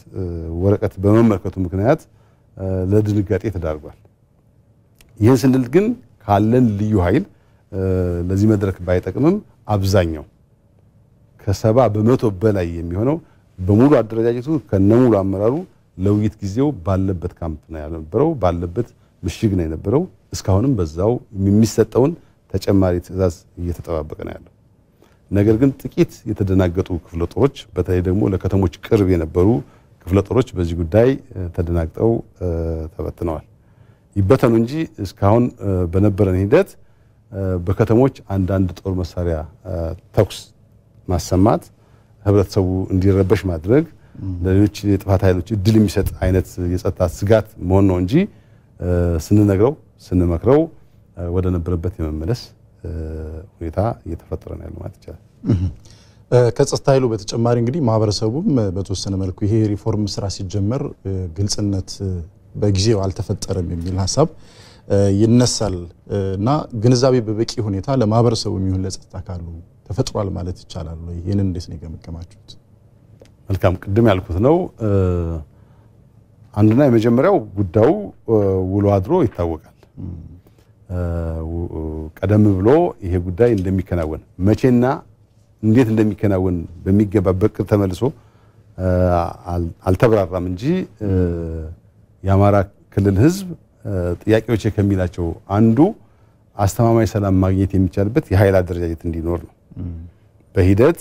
ወረቀት በመመልከቱ ምክንያት ለድንጋጤ ተዳርጓል። ይህን ስንል ግን ካለን ልዩ ኃይል ለዚህ መድረክ ባይጠቅምም አብዛኛው ከሰባ በመቶ በላይ የሚሆነው በሙሉ አደረጃጀቱ ከነሙሉ አመራሩ ለውይይት ጊዜው ባለበት ካምፕ ነው ያልነበረው፣ ባለበት ምሽግ ነው የነበረው። እስካሁንም በዛው የሚሰጠውን ተጨማሪ ትዕዛዝ እየተጠባበቀ ነው ያለው። ነገር ግን ጥቂት የተደናገጡ ክፍለ ጦሮች፣ በተለይ ደግሞ ለከተሞች ቅርብ የነበሩ ክፍለ ጦሮች በዚህ ጉዳይ ተደናግጠው ተበትነዋል። ይበተኑ እንጂ እስካሁን በነበረን ሂደት በከተሞች አንዳንድ ጦር መሳሪያ ተኩስ ማሰማት ህብረተሰቡ እንዲረበሽ ማድረግ ለሌሎች የጥፋት ኃይሎች እድል የሚሰጥ አይነት የጸጥታ ስጋት መሆን ነው እንጂ ስንነግረው ስንመክረው ወደ ነበረበት የመመለስ ሁኔታ እየተፈጠረ ነው ያሉ ማለት ይቻላል። ከጸጥታ ኃይሉ በተጨማሪ እንግዲህ ማህበረሰቡም በተወሰነ መልኩ ይሄ ሪፎርም ስራ ሲጀመር ግልጽነት በጊዜው አልተፈጠረም የሚል ሀሳብ ይነሳል እና ግንዛቤ በበቂ ሁኔታ ለማህበረሰቡ የሚሆን ለጸጥታ አካሉ ተፈጥሯል ማለት ይቻላል ወይ? ይህንን እንዴት ነው የገመገማችሁት? መልካም፣ ቅድም ያልኩት ነው። አንድና የመጀመሪያው ጉዳዩ ውሎ አድሮ ይታወቃል። ቀደም ብሎ ይሄ ጉዳይ እንደሚከናወን መቼና እንዴት እንደሚከናወን በሚገባ በቅር ተመልሶ አልተብራራም እንጂ የአማራ ክልል ህዝብ ጥያቄዎች ከሚላቸው አንዱ አስተማማኝ ሰላም ማግኘት የሚቻልበት የኃይል አደረጃጀት እንዲኖር ነው። በሂደት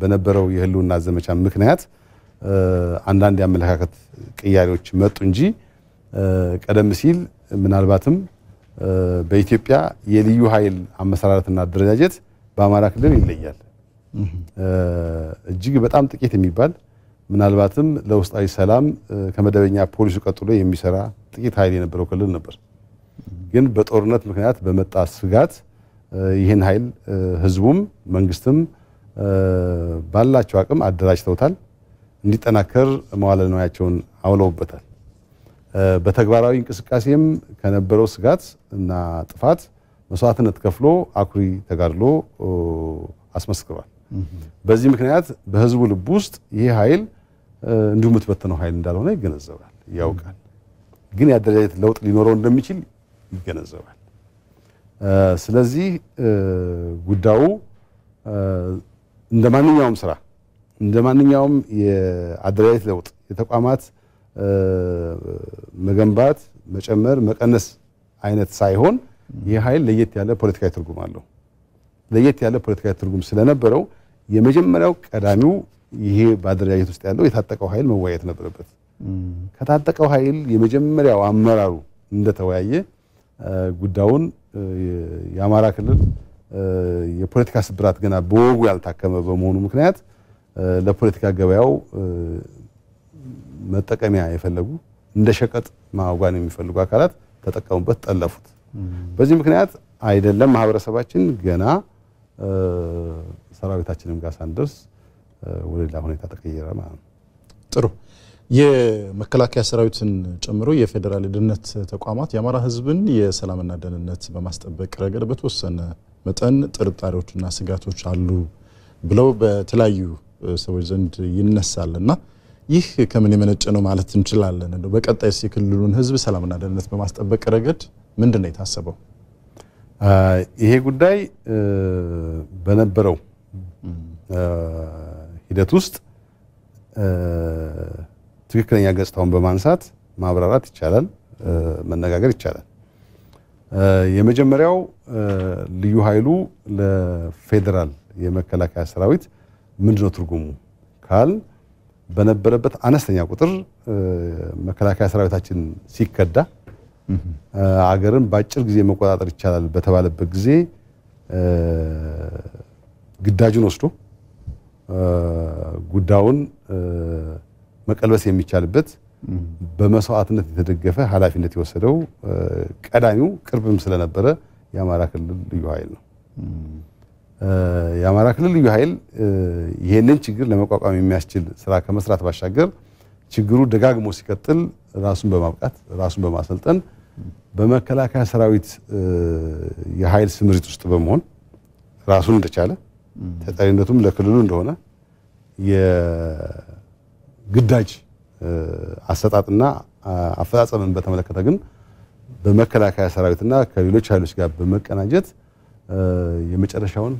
በነበረው የህልውና ዘመቻ ምክንያት አንዳንድ የአመለካከት ቅያሬዎች መጡ እንጂ ቀደም ሲል ምናልባትም በኢትዮጵያ የልዩ ኃይል አመሰራረትና አደረጃጀት በአማራ ክልል ይለያል። እጅግ በጣም ጥቂት የሚባል ምናልባትም ለውስጣዊ ሰላም ከመደበኛ ፖሊሱ ቀጥሎ የሚሰራ ጥቂት ኃይል የነበረው ክልል ነበር። ግን በጦርነት ምክንያት በመጣ ስጋት ይህን ኃይል ህዝቡም መንግስትም ባላቸው አቅም አደራጅተውታል። እንዲጠናከር መዋለ ንዋያቸውን አውለውበታል። በተግባራዊ እንቅስቃሴም ከነበረው ስጋት እና ጥፋት መስዋዕትነት ከፍሎ አኩሪ ተጋድሎ አስመስክሯል። በዚህ ምክንያት በህዝቡ ልብ ውስጥ ይህ ኃይል እንዲሁ የምትበትነው ኃይል እንዳልሆነ ይገነዘባል፣ ያውቃል። ግን የአደረጃጀት ለውጥ ሊኖረው እንደሚችል ይገነዘባል። ስለዚህ ጉዳዩ እንደ ማንኛውም ስራ እንደ ማንኛውም የአደረጃጀት ለውጥ የተቋማት መገንባት፣ መጨመር፣ መቀነስ አይነት ሳይሆን ይህ ኃይል ለየት ያለ ፖለቲካዊ ትርጉም አለው። ለየት ያለ ፖለቲካዊ ትርጉም ስለነበረው የመጀመሪያው ቀዳሚው ይሄ በአደረጃጀት ውስጥ ያለው የታጠቀው ኃይል መወያየት ነበረበት። ከታጠቀው ኃይል የመጀመሪያው አመራሩ እንደተወያየ ጉዳዩን የአማራ ክልል የፖለቲካ ስብራት ገና በወጉ ያልታከመ በመሆኑ ምክንያት ለፖለቲካ ገበያው መጠቀሚያ የፈለጉ እንደ ሸቀጥ ማዋጓን የሚፈልጉ አካላት ተጠቀሙበት፣ ጠለፉት። በዚህ ምክንያት አይደለም ማህበረሰባችን ገና ሰራዊታችንም ጋር ሳንደርስ ወደ ሌላ ሁኔታ ተቀየረ ማለት ነው። ጥሩ የመከላከያ ሰራዊትን ጨምሮ የፌዴራል የደህንነት ተቋማት የአማራ ህዝብን የሰላምና ደህንነት በማስጠበቅ ረገድ በተወሰነ መጠን ጥርጣሬዎችና ስጋቶች አሉ ብለው በተለያዩ ሰዎች ዘንድ ይነሳል እና ይህ ከምን የመነጨ ነው ማለት እንችላለን? እንደው በቀጣይስ የክልሉን ህዝብ ሰላምና ደህንነት በማስጠበቅ ረገድ ምንድን ነው የታሰበው? ይሄ ጉዳይ በነበረው ሂደት ውስጥ ትክክለኛ ገጽታውን በማንሳት ማብራራት ይቻላል፣ መነጋገር ይቻላል። የመጀመሪያው ልዩ ኃይሉ ለፌዴራል የመከላከያ ሰራዊት ምንድነው ትርጉሙ ካል በነበረበት አነስተኛ ቁጥር መከላከያ ሰራዊታችን ሲከዳ አገርን በአጭር ጊዜ መቆጣጠር ይቻላል በተባለበት ጊዜ ግዳጁን ወስዶ ጉዳዩን መቀልበስ የሚቻልበት በመስዋዕትነት የተደገፈ ኃላፊነት የወሰደው ቀዳሚው ቅርብም ስለነበረ የአማራ ክልል ልዩ ኃይል ነው። የአማራ ክልል ልዩ ኃይል ይህንን ችግር ለመቋቋም የሚያስችል ስራ ከመስራት ባሻገር ችግሩ ደጋግሞ ሲቀጥል ራሱን በማብቃት ራሱን በማሰልጠን በመከላከያ ሰራዊት የኃይል ስምሪት ውስጥ በመሆን ራሱን እንደቻለ ተጠሪነቱም ለክልሉ እንደሆነ ግዳጅ አሰጣጥና አፈጻጸምን በተመለከተ ግን በመከላከያ ሰራዊትና ከሌሎች ኃይሎች ጋር በመቀናጀት የመጨረሻውን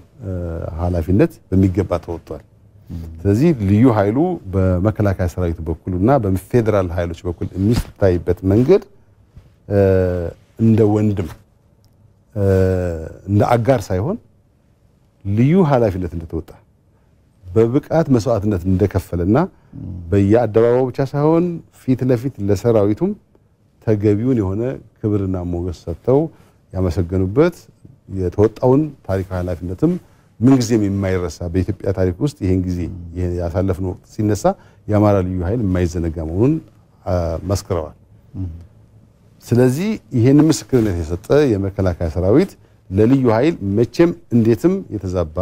ኃላፊነት በሚገባ ተወጥቷል። ስለዚህ ልዩ ኃይሉ በመከላከያ ሰራዊት በኩልና በፌዴራል ኃይሎች በኩል የሚታይበት መንገድ እንደ ወንድም እንደ አጋር ሳይሆን ልዩ ኃላፊነት እንደተወጣ በብቃት መስዋዕትነት እንደከፈለና በየአደባባዩ ብቻ ሳይሆን ፊት ለፊት ለሰራዊቱም ተገቢውን የሆነ ክብርና ሞገስ ሰጥተው ያመሰገኑበት የተወጣውን ታሪካዊ ኃላፊነትም ምንጊዜም የማይረሳ በኢትዮጵያ ታሪክ ውስጥ ይህን ጊዜ ያሳለፍነው ወቅት ሲነሳ የአማራ ልዩ ኃይል የማይዘነጋ መሆኑን መስክረዋል። ስለዚህ ይህን ምስክርነት የሰጠ የመከላከያ ሰራዊት ለልዩ ኃይል መቼም እንዴትም የተዛባ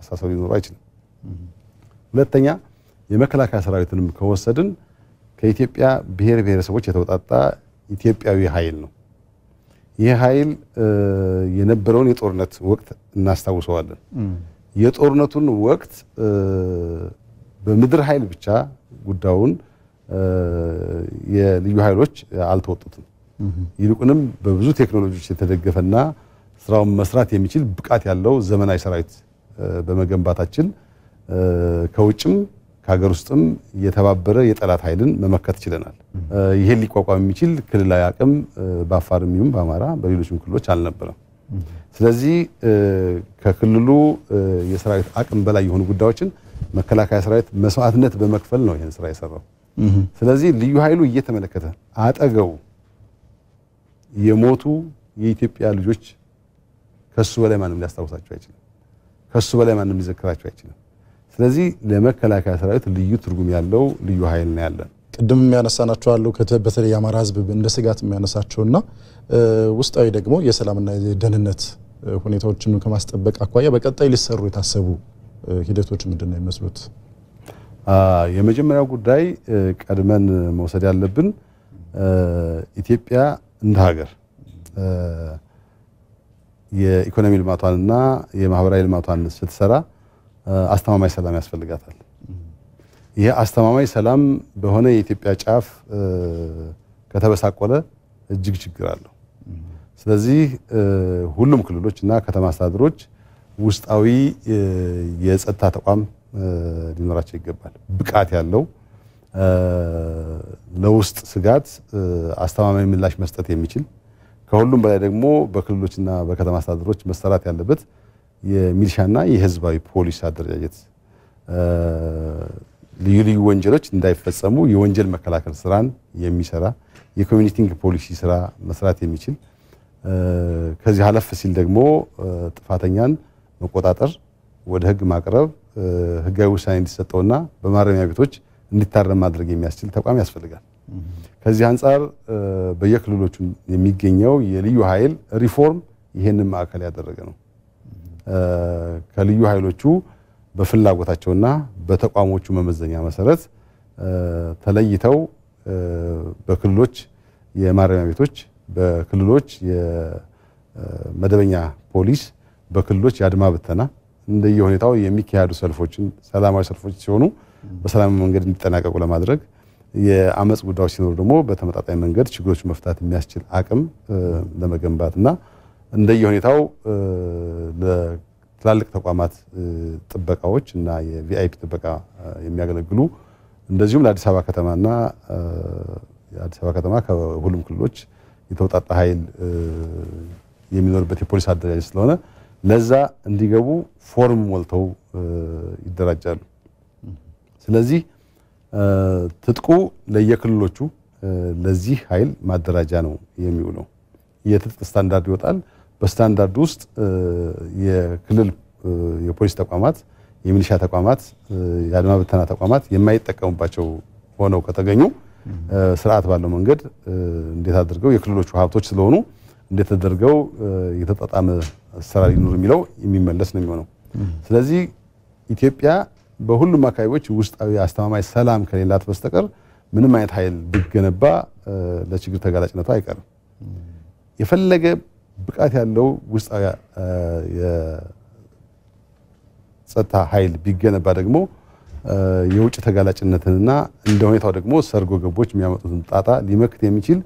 አሳሰብ ሊኖር አይችልም። ሁለተኛ የመከላከያ ሰራዊትንም ከወሰድን ከኢትዮጵያ ብሔር ብሔረሰቦች የተውጣጣ ኢትዮጵያዊ ኃይል ነው። ይህ ኃይል የነበረውን የጦርነት ወቅት እናስታውሰዋለን። የጦርነቱን ወቅት በምድር ኃይል ብቻ ጉዳዩን የልዩ ኃይሎች አልተወጡትም። ይልቁንም በብዙ ቴክኖሎጂዎች የተደገፈና ስራውን መስራት የሚችል ብቃት ያለው ዘመናዊ ሰራዊት በመገንባታችን ከውጭም ከሀገር ውስጥም የተባበረ የጠላት ኃይልን መመከት ችለናል። ይሄን ሊቋቋም የሚችል ክልላዊ አቅም በአፋርም ይሁን በአማራ በሌሎችም ክልሎች አልነበረም። ስለዚህ ከክልሉ የሰራዊት አቅም በላይ የሆኑ ጉዳዮችን መከላከያ ሰራዊት መስዋዕትነት በመክፈል ነው ይህን ስራ የሰራው። ስለዚህ ልዩ ኃይሉ እየተመለከተ አጠገቡ የሞቱ የኢትዮጵያ ልጆች ከሱ በላይ ማንም ሊያስታውሳቸው አይችልም። ከሱ በላይ ማንም ሊዘክራቸው አይችልም። ስለዚህ ለመከላከያ ሰራዊት ልዩ ትርጉም ያለው ልዩ ኃይል ነው ያለን። ቅድም የሚያነሳናቸው አሉ በተለይ የአማራ ህዝብ እንደ ስጋት የሚያነሳቸውና ውስጣዊ ደግሞ የሰላምና የደህንነት ሁኔታዎችን ከማስጠበቅ አኳያ በቀጣይ ሊሰሩ የታሰቡ ሂደቶች ምንድን ነው የሚመስሉት? የመጀመሪያው ጉዳይ ቀድመን መውሰድ ያለብን ኢትዮጵያ እንደ ሀገር የኢኮኖሚ ልማቷንና የማህበራዊ ልማቷን ስትሰራ አስተማማኝ ሰላም ያስፈልጋታል። ይህ አስተማማኝ ሰላም በሆነ የኢትዮጵያ ጫፍ ከተበሳቆለ እጅግ ችግር አለው። ስለዚህ ሁሉም ክልሎች እና ከተማ አስተዳደሮች ውስጣዊ የጸጥታ ተቋም ሊኖራቸው ይገባል። ብቃት ያለው ለውስጥ ስጋት አስተማማኝ ምላሽ መስጠት የሚችል ከሁሉም በላይ ደግሞ በክልሎችና በከተማ አስተዳደሮች መሰራት ያለበት የሚልሻና የህዝባዊ ፖሊስ አደረጃጀት ልዩ ልዩ ወንጀሎች እንዳይፈጸሙ የወንጀል መከላከል ስራን የሚሰራ የኮሚኒቲንግ ፖሊሲ ስራ መስራት የሚችል ከዚህ አለፍ ሲል ደግሞ ጥፋተኛን መቆጣጠር፣ ወደ ህግ ማቅረብ፣ ህጋዊ ውሳኔ እንዲሰጠውና በማረሚያ ቤቶች እንዲታረም ማድረግ የሚያስችል ተቋም ያስፈልጋል። ከዚህ አንጻር በየክልሎቹ የሚገኘው የልዩ ኃይል ሪፎርም ይሄንን ማዕከል ያደረገ ነው። ከልዩ ኃይሎቹ በፍላጎታቸውና በተቋሞቹ መመዘኛ መሰረት ተለይተው በክልሎች የማረሚያ ቤቶች፣ በክልሎች የመደበኛ ፖሊስ፣ በክልሎች የአድማ ብተና ሁኔታው የሚካሄዱ ሰልፎችን ሰላማዊ ሰልፎች ሲሆኑ በሰላማዊ መንገድ እንዲጠናቀቁ ለማድረግ የአመፅ ጉዳዮች ሲኖሩ ደግሞ በተመጣጣኝ መንገድ ችግሮች መፍታት የሚያስችል አቅም ለመገንባትና ሁኔታው ለትላልቅ ተቋማት ጥበቃዎች እና የቪአይፒ ጥበቃ የሚያገለግሉ እንደዚሁም ለአዲስ አበባ ከተማና የአዲስ አበባ ከተማ ከሁሉም ክልሎች የተውጣጣ ኃይል የሚኖርበት የፖሊስ አደራጅ ስለሆነ ለዛ እንዲገቡ ፎርም ሞልተው ይደራጃሉ። ስለዚህ ትጥቁ ለየክልሎቹ ለዚህ ኃይል ማደራጃ ነው የሚውለው። የትጥቅ ስታንዳርድ ይወጣል። በስታንዳርድ ውስጥ የክልል የፖሊስ ተቋማት፣ የሚሊሻ ተቋማት፣ የአድማ ብተና ተቋማት የማይጠቀሙባቸው ሆነው ከተገኙ ስርዓት ባለው መንገድ እንዴት አድርገው የክልሎቹ ሀብቶች ስለሆኑ እንዴት ተደርገው የተጣጣመ አሰራር ይኑር የሚለው የሚመለስ ነው የሚሆነው። ስለዚህ ኢትዮጵያ በሁሉም አካባቢዎች ውስጣዊ አስተማማኝ ሰላም ከሌላት በስተቀር ምንም አይነት ኃይል ቢገነባ ለችግር ተጋላጭነቱ አይቀርም። የፈለገ ብቃት ያለው ውስጣዊ የጸጥታ ኃይል ቢገነባ ደግሞ የውጭ ተጋላጭነትንና እንደ ሁኔታው ደግሞ ሰርጎ ገቦች የሚያመጡትን ጣጣ ሊመክት የሚችል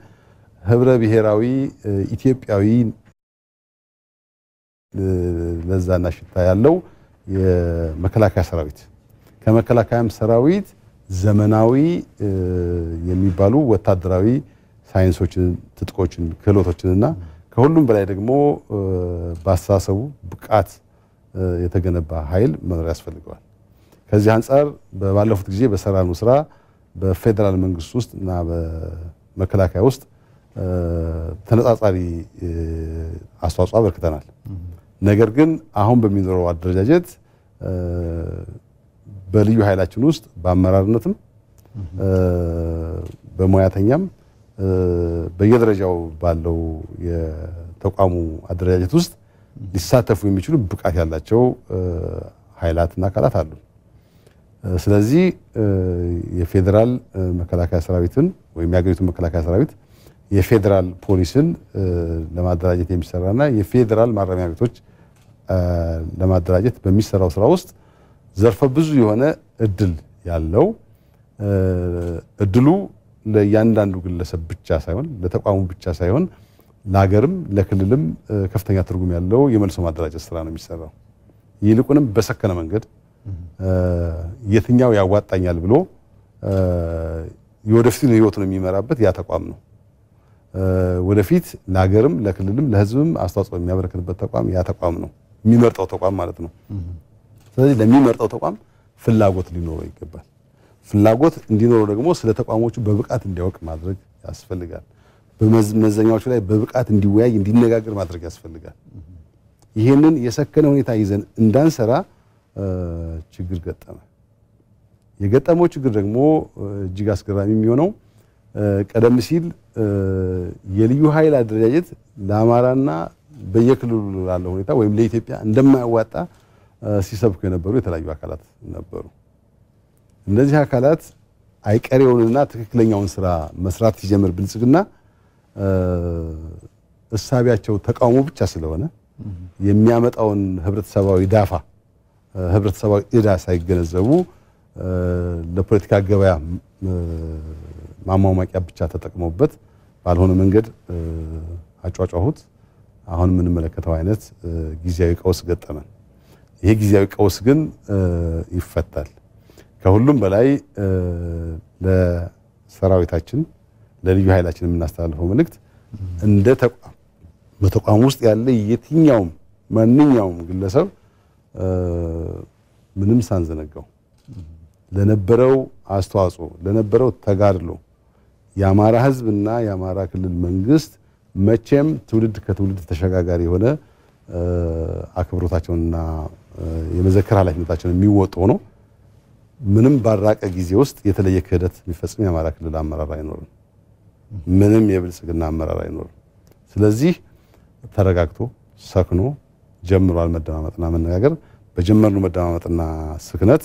ህብረ ብሔራዊ ኢትዮጵያዊ ለዛና ሽታ ያለው የመከላከያ ሰራዊት ከመከላከያም ሰራዊት ዘመናዊ የሚባሉ ወታደራዊ ሳይንሶችን፣ ትጥቆችን፣ ክህሎቶችንና ከሁሉም በላይ ደግሞ በአስተሳሰቡ ብቃት የተገነባ ኃይል መኖር ያስፈልገዋል። ከዚህ አንጻር ባለፉት ጊዜ በሰራነው ስራ በፌዴራል መንግስት ውስጥ እና በመከላከያ ውስጥ ተነጻጻሪ አስተዋጽኦ አበርክተናል። ነገር ግን አሁን በሚኖረው አደረጃጀት በልዩ ኃይላችን ውስጥ በአመራርነትም በሙያተኛም በየደረጃው ባለው የተቋሙ አደረጃጀት ውስጥ ሊሳተፉ የሚችሉ ብቃት ያላቸው ኃይላትና አካላት አሉ። ስለዚህ የፌዴራል መከላከያ ሰራዊትን ወይም የሀገሪቱ መከላከያ ሰራዊት የፌዴራል ፖሊስን ለማደራጀት የሚሰራና የፌዴራል ማረሚያ ቤቶች ለማደራጀት በሚሰራው ስራ ውስጥ ዘርፈ ብዙ የሆነ እድል ያለው እድሉ ለእያንዳንዱ ግለሰብ ብቻ ሳይሆን ለተቋሙ ብቻ ሳይሆን ለሀገርም ለክልልም ከፍተኛ ትርጉም ያለው የመልሶ ማደራጀት ስራ ነው የሚሰራው። ይልቁንም በሰከነ መንገድ የትኛው ያዋጣኛል ብሎ የወደፊቱን ህይወቱን የሚመራበት ያ ተቋም ነው። ወደፊት ለሀገርም ለክልልም ለህዝብም አስተዋጽኦ የሚያበረክትበት ተቋም ያ ተቋም ነው፣ የሚመርጠው ተቋም ማለት ነው። ስለዚህ ለሚመርጠው ተቋም ፍላጎት ሊኖረው ይገባል። ፍላጎት እንዲኖረው ደግሞ ስለ ተቋሞቹ በብቃት እንዲያውቅ ማድረግ ያስፈልጋል። በመዘኛዎቹ ላይ በብቃት እንዲወያይ እንዲነጋገር ማድረግ ያስፈልጋል። ይህንን የሰከነ ሁኔታ ይዘን እንዳንሰራ ችግር ገጠመ። የገጠመው ችግር ደግሞ እጅግ አስገራሚ የሚሆነው ቀደም ሲል የልዩ ኃይል አደረጃጀት ለአማራና በየክልሉ ላለው ሁኔታ ወይም ለኢትዮጵያ እንደማያዋጣ ሲሰብኩ የነበሩ የተለያዩ አካላት ነበሩ። እነዚህ አካላት አይቀሬውንና ትክክለኛውን ስራ መስራት ሲጀምር ብልጽግና እሳቢያቸው ተቃውሞ ብቻ ስለሆነ የሚያመጣውን ህብረተሰባዊ ዳፋ ህብረተሰባዊ እዳ ሳይገነዘቡ ለፖለቲካ ገበያ ማሟሟቂያ ብቻ ተጠቅመውበት ባልሆነ መንገድ አጫጫሁት። አሁን የምንመለከተው አይነት ጊዜያዊ ቀውስ ገጠመን። ይሄ ጊዜያዊ ቀውስ ግን ይፈታል። ከሁሉም በላይ ለሰራዊታችን ለልዩ ኃይላችን የምናስተላልፈው መልእክት እንደ ተቋም በተቋም ውስጥ ያለ የትኛውም ማንኛውም ግለሰብ ምንም ሳንዘነጋው ለነበረው አስተዋጽኦ ለነበረው ተጋድሎ የአማራ ሕዝብና የአማራ ክልል መንግስት መቼም ትውልድ ከትውልድ ተሸጋጋሪ የሆነ አክብሮታቸውንና የመዘከር ኃላፊነታቸውን የሚወጡ ነው። ምንም ባራቀ ጊዜ ውስጥ የተለየ ክህደት የሚፈጽም የአማራ ክልል አመራር አይኖርም። ምንም የብልጽግና አመራር አይኖርም። ስለዚህ ተረጋግቶ ሰክኖ ጀምሯል መደማመጥና መነጋገር። በጀመርነው መደማመጥና ስክነት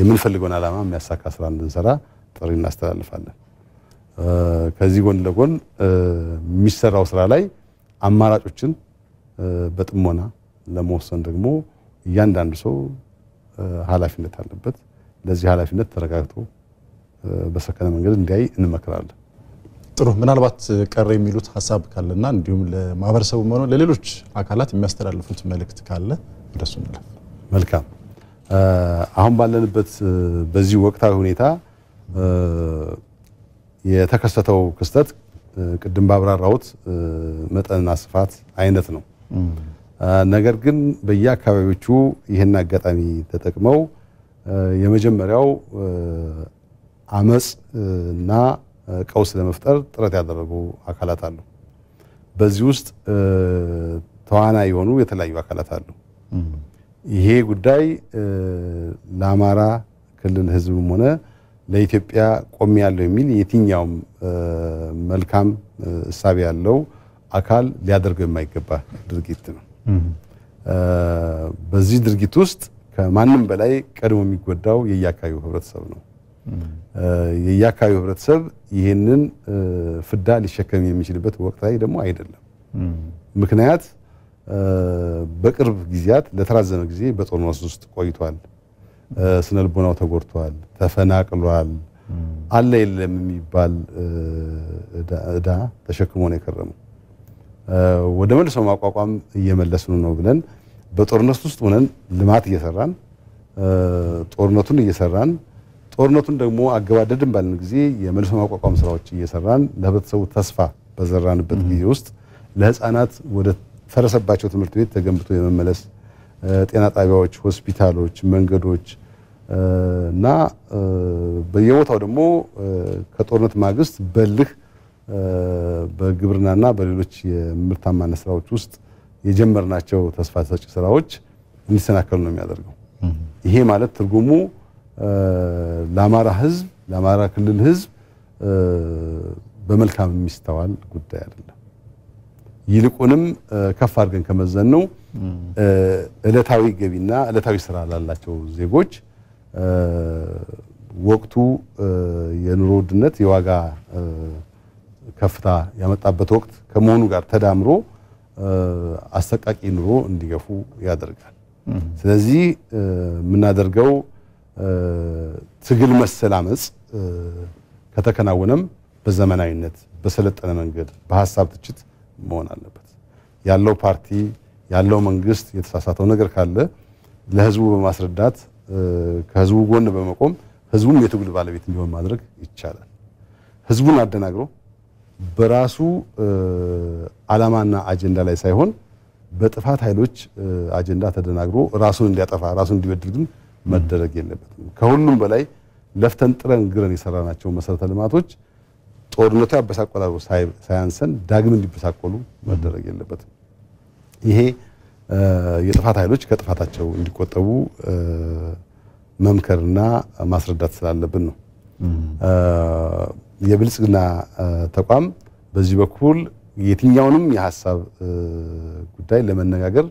የምንፈልገውን ዓላማ የሚያሳካ ስራ እንድንሰራ ጥሪ እናስተላልፋለን። ከዚህ ጎን ለጎን የሚሰራው ስራ ላይ አማራጮችን በጥሞና ለመወሰን ደግሞ እያንዳንዱ ሰው ኃላፊነት አለበት። ለዚህ ኃላፊነት ተረጋግቶ በሰከነ መንገድ እንዲያይ እንመክራለን። ጥሩ። ምናልባት ቀረ የሚሉት ሀሳብ ካለና እንዲሁም ለማህበረሰቡ ሆነ ለሌሎች አካላት የሚያስተላልፉት መልእክት ካለ ወደሱ እንለፍ። መልካም። አሁን ባለንበት በዚህ ወቅታዊ ሁኔታ የተከሰተው ክስተት ቅድም ባብራራሁት መጠንና ስፋት አይነት ነው። ነገር ግን በየአካባቢዎቹ ይህን አጋጣሚ ተጠቅመው የመጀመሪያው አመፅ እና ቀውስ ለመፍጠር ጥረት ያደረጉ አካላት አሉ። በዚህ ውስጥ ተዋና የሆኑ የተለያዩ አካላት አሉ። ይሄ ጉዳይ ለአማራ ክልል ሕዝብም ሆነ ለኢትዮጵያ ቆሚ ያለው የሚል የትኛውም መልካም እሳቤ ያለው አካል ሊያደርገው የማይገባ ድርጊት ነው። በዚህ ድርጊት ውስጥ ከማንም በላይ ቀድሞ የሚጎዳው የየአካባቢው ህብረተሰብ ነው። የየአካባቢው ህብረተሰብ ይህንን ፍዳ ሊሸከም የሚችልበት ወቅት ላይ ደግሞ አይደለም። ምክንያት በቅርብ ጊዜያት ለተራዘመ ጊዜ በጦርነት ውስጥ ቆይቷል። ስነልቦናው ተጎድቷል፣ ተፈናቅሏል። አለ የለም የሚባል እዳ ተሸክሞ ነው የከረመው። ወደ መልሶ ማቋቋም እየመለስን ነው ብለን በጦርነት ውስጥ ሆነን ልማት እየሰራን ጦርነቱን እየሰራን ጦርነቱን ደግሞ አገባደድን ባልን ጊዜ የመልሶ ማቋቋም ስራዎች እየሰራን ለህብረተሰቡ ተስፋ በዘራንበት ጊዜ ውስጥ ለህፃናት ወደ ፈረሰባቸው ትምህርት ቤት ተገንብቶ የመመለስ ጤና ጣቢያዎች፣ ሆስፒታሎች፣ መንገዶች እና በየቦታው ደግሞ ከጦርነት ማግስት በልህ በግብርናና በሌሎች የምርታማነት ስራዎች ውስጥ የጀመርናቸው ተስፋ ሰጪ ስራዎች እንዲሰናከሉ ነው የሚያደርገው። ይሄ ማለት ትርጉሙ ለአማራ ህዝብ፣ ለአማራ ክልል ህዝብ በመልካም የሚስተዋል ጉዳይ አይደለም። ይልቁንም ከፍ አድርገን ከመዘን ነው እለታዊ ገቢና እለታዊ ስራ ላላቸው ዜጎች ወቅቱ የኑሮ ውድነት የዋጋ ከፍታ ያመጣበት ወቅት ከመሆኑ ጋር ተዳምሮ አሰቃቂ ኑሮ እንዲገፉ ያደርጋል። ስለዚህ የምናደርገው ትግል መሰል አመፅ ከተከናወነም በዘመናዊነት በሰለጠነ መንገድ በሀሳብ ትችት መሆን አለበት። ያለው ፓርቲ ያለው መንግስት የተሳሳተው ነገር ካለ ለህዝቡ በማስረዳት ከህዝቡ ጎን በመቆም ህዝቡም የትግል ባለቤት እንዲሆን ማድረግ ይቻላል። ህዝቡን አደናግሮ በራሱ አላማና አጀንዳ ላይ ሳይሆን በጥፋት ኃይሎች አጀንዳ ተደናግሮ ራሱን እንዲያጠፋ ራሱን እንዲበድል ግን መደረግ የለበትም። ከሁሉም በላይ ለፍተን ጥረን ግረን የሰራናቸው መሰረተ ልማቶች ጦርነቱ ያበሳቆላሉ ሳያንሰን ዳግም እንዲበሳቆሉ መደረግ የለበትም። ይሄ የጥፋት ኃይሎች ከጥፋታቸው እንዲቆጠቡ መምከርና ማስረዳት ስላለብን ነው። የብልጽግና ተቋም በዚህ በኩል የትኛውንም የሀሳብ ጉዳይ ለመነጋገር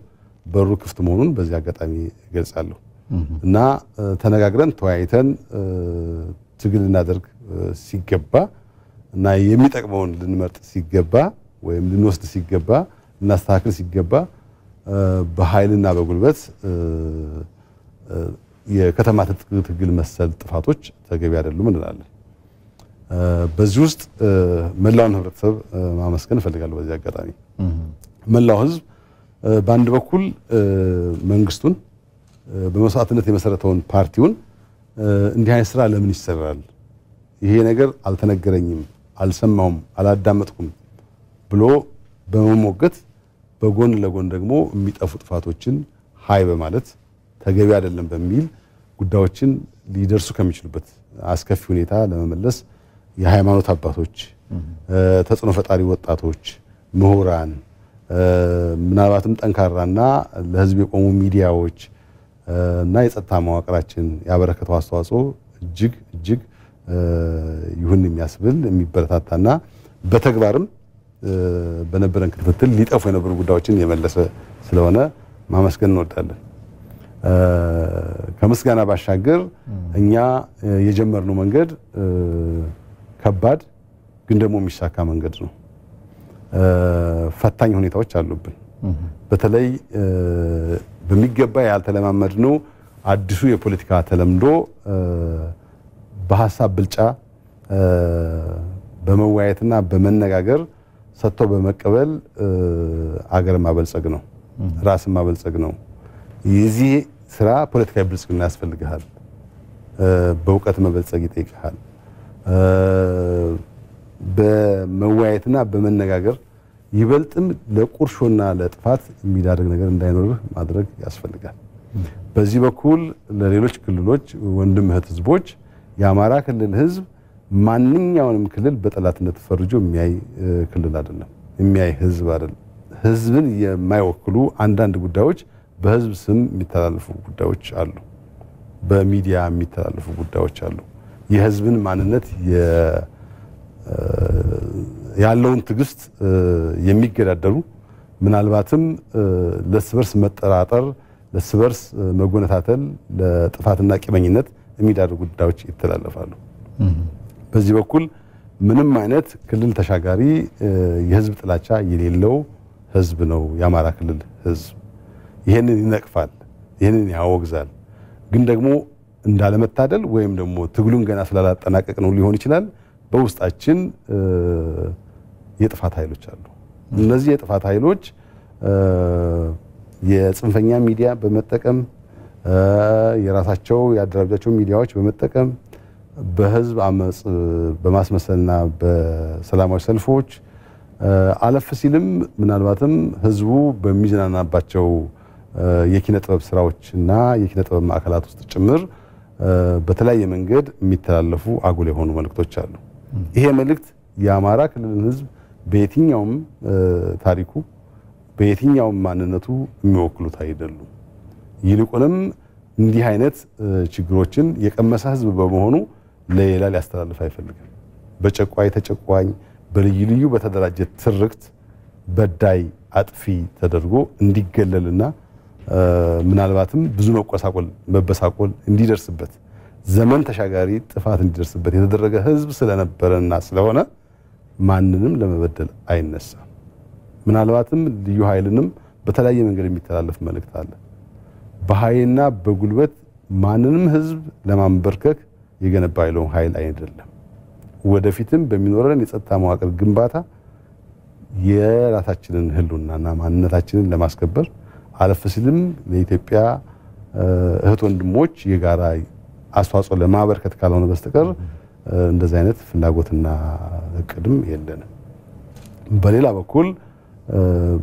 በሩ ክፍት መሆኑን በዚህ አጋጣሚ እገልጻለሁ እና ተነጋግረን ተወያይተን ትግል ልናደርግ ሲገባ እና የሚጠቅመውን ልንመርጥ ሲገባ ወይም ልንወስድ ሲገባ ልናስተካክል ሲገባ በኃይልና በጉልበት የከተማ ትጥቅ ትግል መሰል ጥፋቶች ተገቢ አይደሉም እንላለን። በዚህ ውስጥ መላውን ህብረተሰብ ማመስገን እፈልጋለሁ። በዚህ አጋጣሚ መላው ህዝብ በአንድ በኩል መንግስቱን በመስዋዕትነት የመሰረተውን ፓርቲውን እንዲህ አይነት ስራ ለምን ይሰራል? ይሄ ነገር አልተነገረኝም፣ አልሰማሁም፣ አላዳመጥኩም ብሎ በመሞገት በጎን ለጎን ደግሞ የሚጠፉ ጥፋቶችን ሀይ በማለት ተገቢ አይደለም በሚል ጉዳዮችን ሊደርሱ ከሚችሉበት አስከፊ ሁኔታ ለመመለስ የሃይማኖት አባቶች፣ ተጽዕኖ ፈጣሪ ወጣቶች፣ ምሁራን፣ ምናልባትም ጠንካራና ለህዝብ የቆሙ ሚዲያዎች እና የጸጥታ መዋቅራችን ያበረከተው አስተዋጽኦ እጅግ እጅግ ይሁን የሚያስብል የሚበረታታና በተግባርም በነበረን ክትትል ሊጠፉ የነበሩ ጉዳዮችን የመለሰ ስለሆነ ማመስገን እንወዳለን። ከምስጋና ባሻገር እኛ የጀመርነው መንገድ ከባድ ግን ደግሞ የሚሳካ መንገድ ነው። ፈታኝ ሁኔታዎች አሉብን። በተለይ በሚገባ ያልተለማመድነው አዲሱ የፖለቲካ ተለምዶ በሀሳብ ብልጫ በመወያየትና በመነጋገር ሰጥቶ በመቀበል አገር ማበልጸግ ነው፣ ራስ ማበልጸግ ነው። የዚህ ስራ ፖለቲካዊ ብልጽግና ያስፈልግሃል። በእውቀት መበልጸግ ይጠይቅሃል። በመወያየትና በመነጋገር ይበልጥም ለቁርሾና ለጥፋት የሚዳርግ ነገር እንዳይኖርህ ማድረግ ያስፈልጋል። በዚህ በኩል ለሌሎች ክልሎች ወንድም እህት ህዝቦች የአማራ ክልል ህዝብ ማንኛውንም ክልል በጠላትነት ፈርጆ የሚያይ ክልል አይደለም፣ የሚያይ ህዝብ አይደለም። ህዝብን የማይወክሉ አንዳንድ ጉዳዮች በህዝብ ስም የሚተላለፉ ጉዳዮች አሉ፣ በሚዲያ የሚተላለፉ ጉዳዮች አሉ። የህዝብን ማንነት ያለውን ትዕግስት የሚገዳደሩ ምናልባትም ለእርስ በርስ መጠራጠር፣ ለእርስ በርስ መጎነታተል፣ ለጥፋትና ቂመኝነት የሚዳርጉ ጉዳዮች ይተላለፋሉ። በዚህ በኩል ምንም አይነት ክልል ተሻጋሪ የህዝብ ጥላቻ የሌለው ህዝብ ነው የአማራ ክልል ህዝብ። ይህንን ይነቅፋል፣ ይህንን ያወግዛል። ግን ደግሞ እንዳለመታደል ወይም ደግሞ ትግሉን ገና ስላላጠናቀቅ ነው ሊሆን ይችላል። በውስጣችን የጥፋት ኃይሎች አሉ። እነዚህ የጥፋት ኃይሎች የጽንፈኛ ሚዲያ በመጠቀም የራሳቸው የአደራጃቸው ሚዲያዎች በመጠቀም በህዝብ አመፅ በማስመሰልና በሰላማዊ ሰልፎች አለፍ ሲልም ምናልባትም ህዝቡ በሚዝናናባቸው የኪነ ጥበብ እና የኪነ ጥበብ ማዕከላት ውስጥ ጭምር በተለያየ መንገድ የሚተላለፉ አጉል የሆኑ መልእክቶች አሉ። ይሄ መልእክት የአማራ ክልልን ህዝብ በየትኛውም ታሪኩ በየትኛውም ማንነቱ የሚወክሉት አይደሉም። ይልቁንም እንዲህ አይነት ችግሮችን የቀመሰ ህዝብ በመሆኑ ለሌላ ሊያስተላልፍ አይፈልግም። በጨቋይ ተጨቋኝ፣ በልዩ ልዩ በተደራጀ ትርክት በዳይ አጥፊ ተደርጎ እንዲገለልና ምናልባትም ብዙ መቆሳቆል መበሳቆል እንዲደርስበት ዘመን ተሻጋሪ ጥፋት እንዲደርስበት የተደረገ ህዝብ ስለነበረና ስለሆነ ማንንም ለመበደል አይነሳም። ምናልባትም ልዩ ኃይልንም በተለያየ መንገድ የሚተላለፍ መልእክት አለ። በኃይልና በጉልበት ማንንም ህዝብ ለማንበርከክ የገነባ ያለውን ኃይል አይደለም። ወደፊትም በሚኖረን የጸጥታ መዋቅር ግንባታ የራሳችንን ህልውናና ማንነታችንን ለማስከበር አለፍ ሲልም ለኢትዮጵያ እህት ወንድሞች የጋራ አስተዋጽኦ ለማበርከት ካልሆነ በስተቀር እንደዚህ አይነት ፍላጎትና እቅድም የለንም። በሌላ በኩል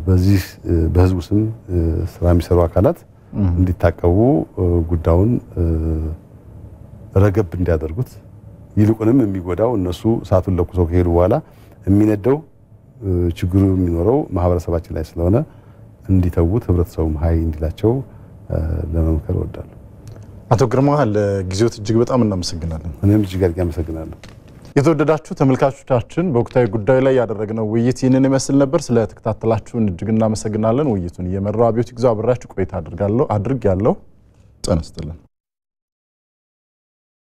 በዚህ በህዝቡ ስም ስራ የሚሰሩ አካላት እንዲታቀቡ ጉዳዩን ረገብ እንዲያደርጉት ይልቁንም የሚጎዳው እነሱ እሳቱን ለኩሰው ከሄዱ በኋላ የሚነደው ችግሩ የሚኖረው ማህበረሰባችን ላይ ስለሆነ እንዲተዉት ህብረተሰቡም ሀይ እንዲላቸው ለመምከር እወዳለሁ። አቶ ግርማ ለጊዜዎት እጅግ በጣም እናመሰግናለን። እኔም እጅግ አድርጌ አመሰግናለሁ። የተወደዳችሁ ተመልካቾቻችን በወቅታዊ ጉዳዩ ላይ ያደረግነው ውይይት ይህንን ይመስል ነበር። ስለተከታተላችሁን እጅግ እናመሰግናለን። ውይይቱን እየመራው አብዮት ይግዛው አብራችሁ ቆይታ አድርግ ያለው ጸንስትልን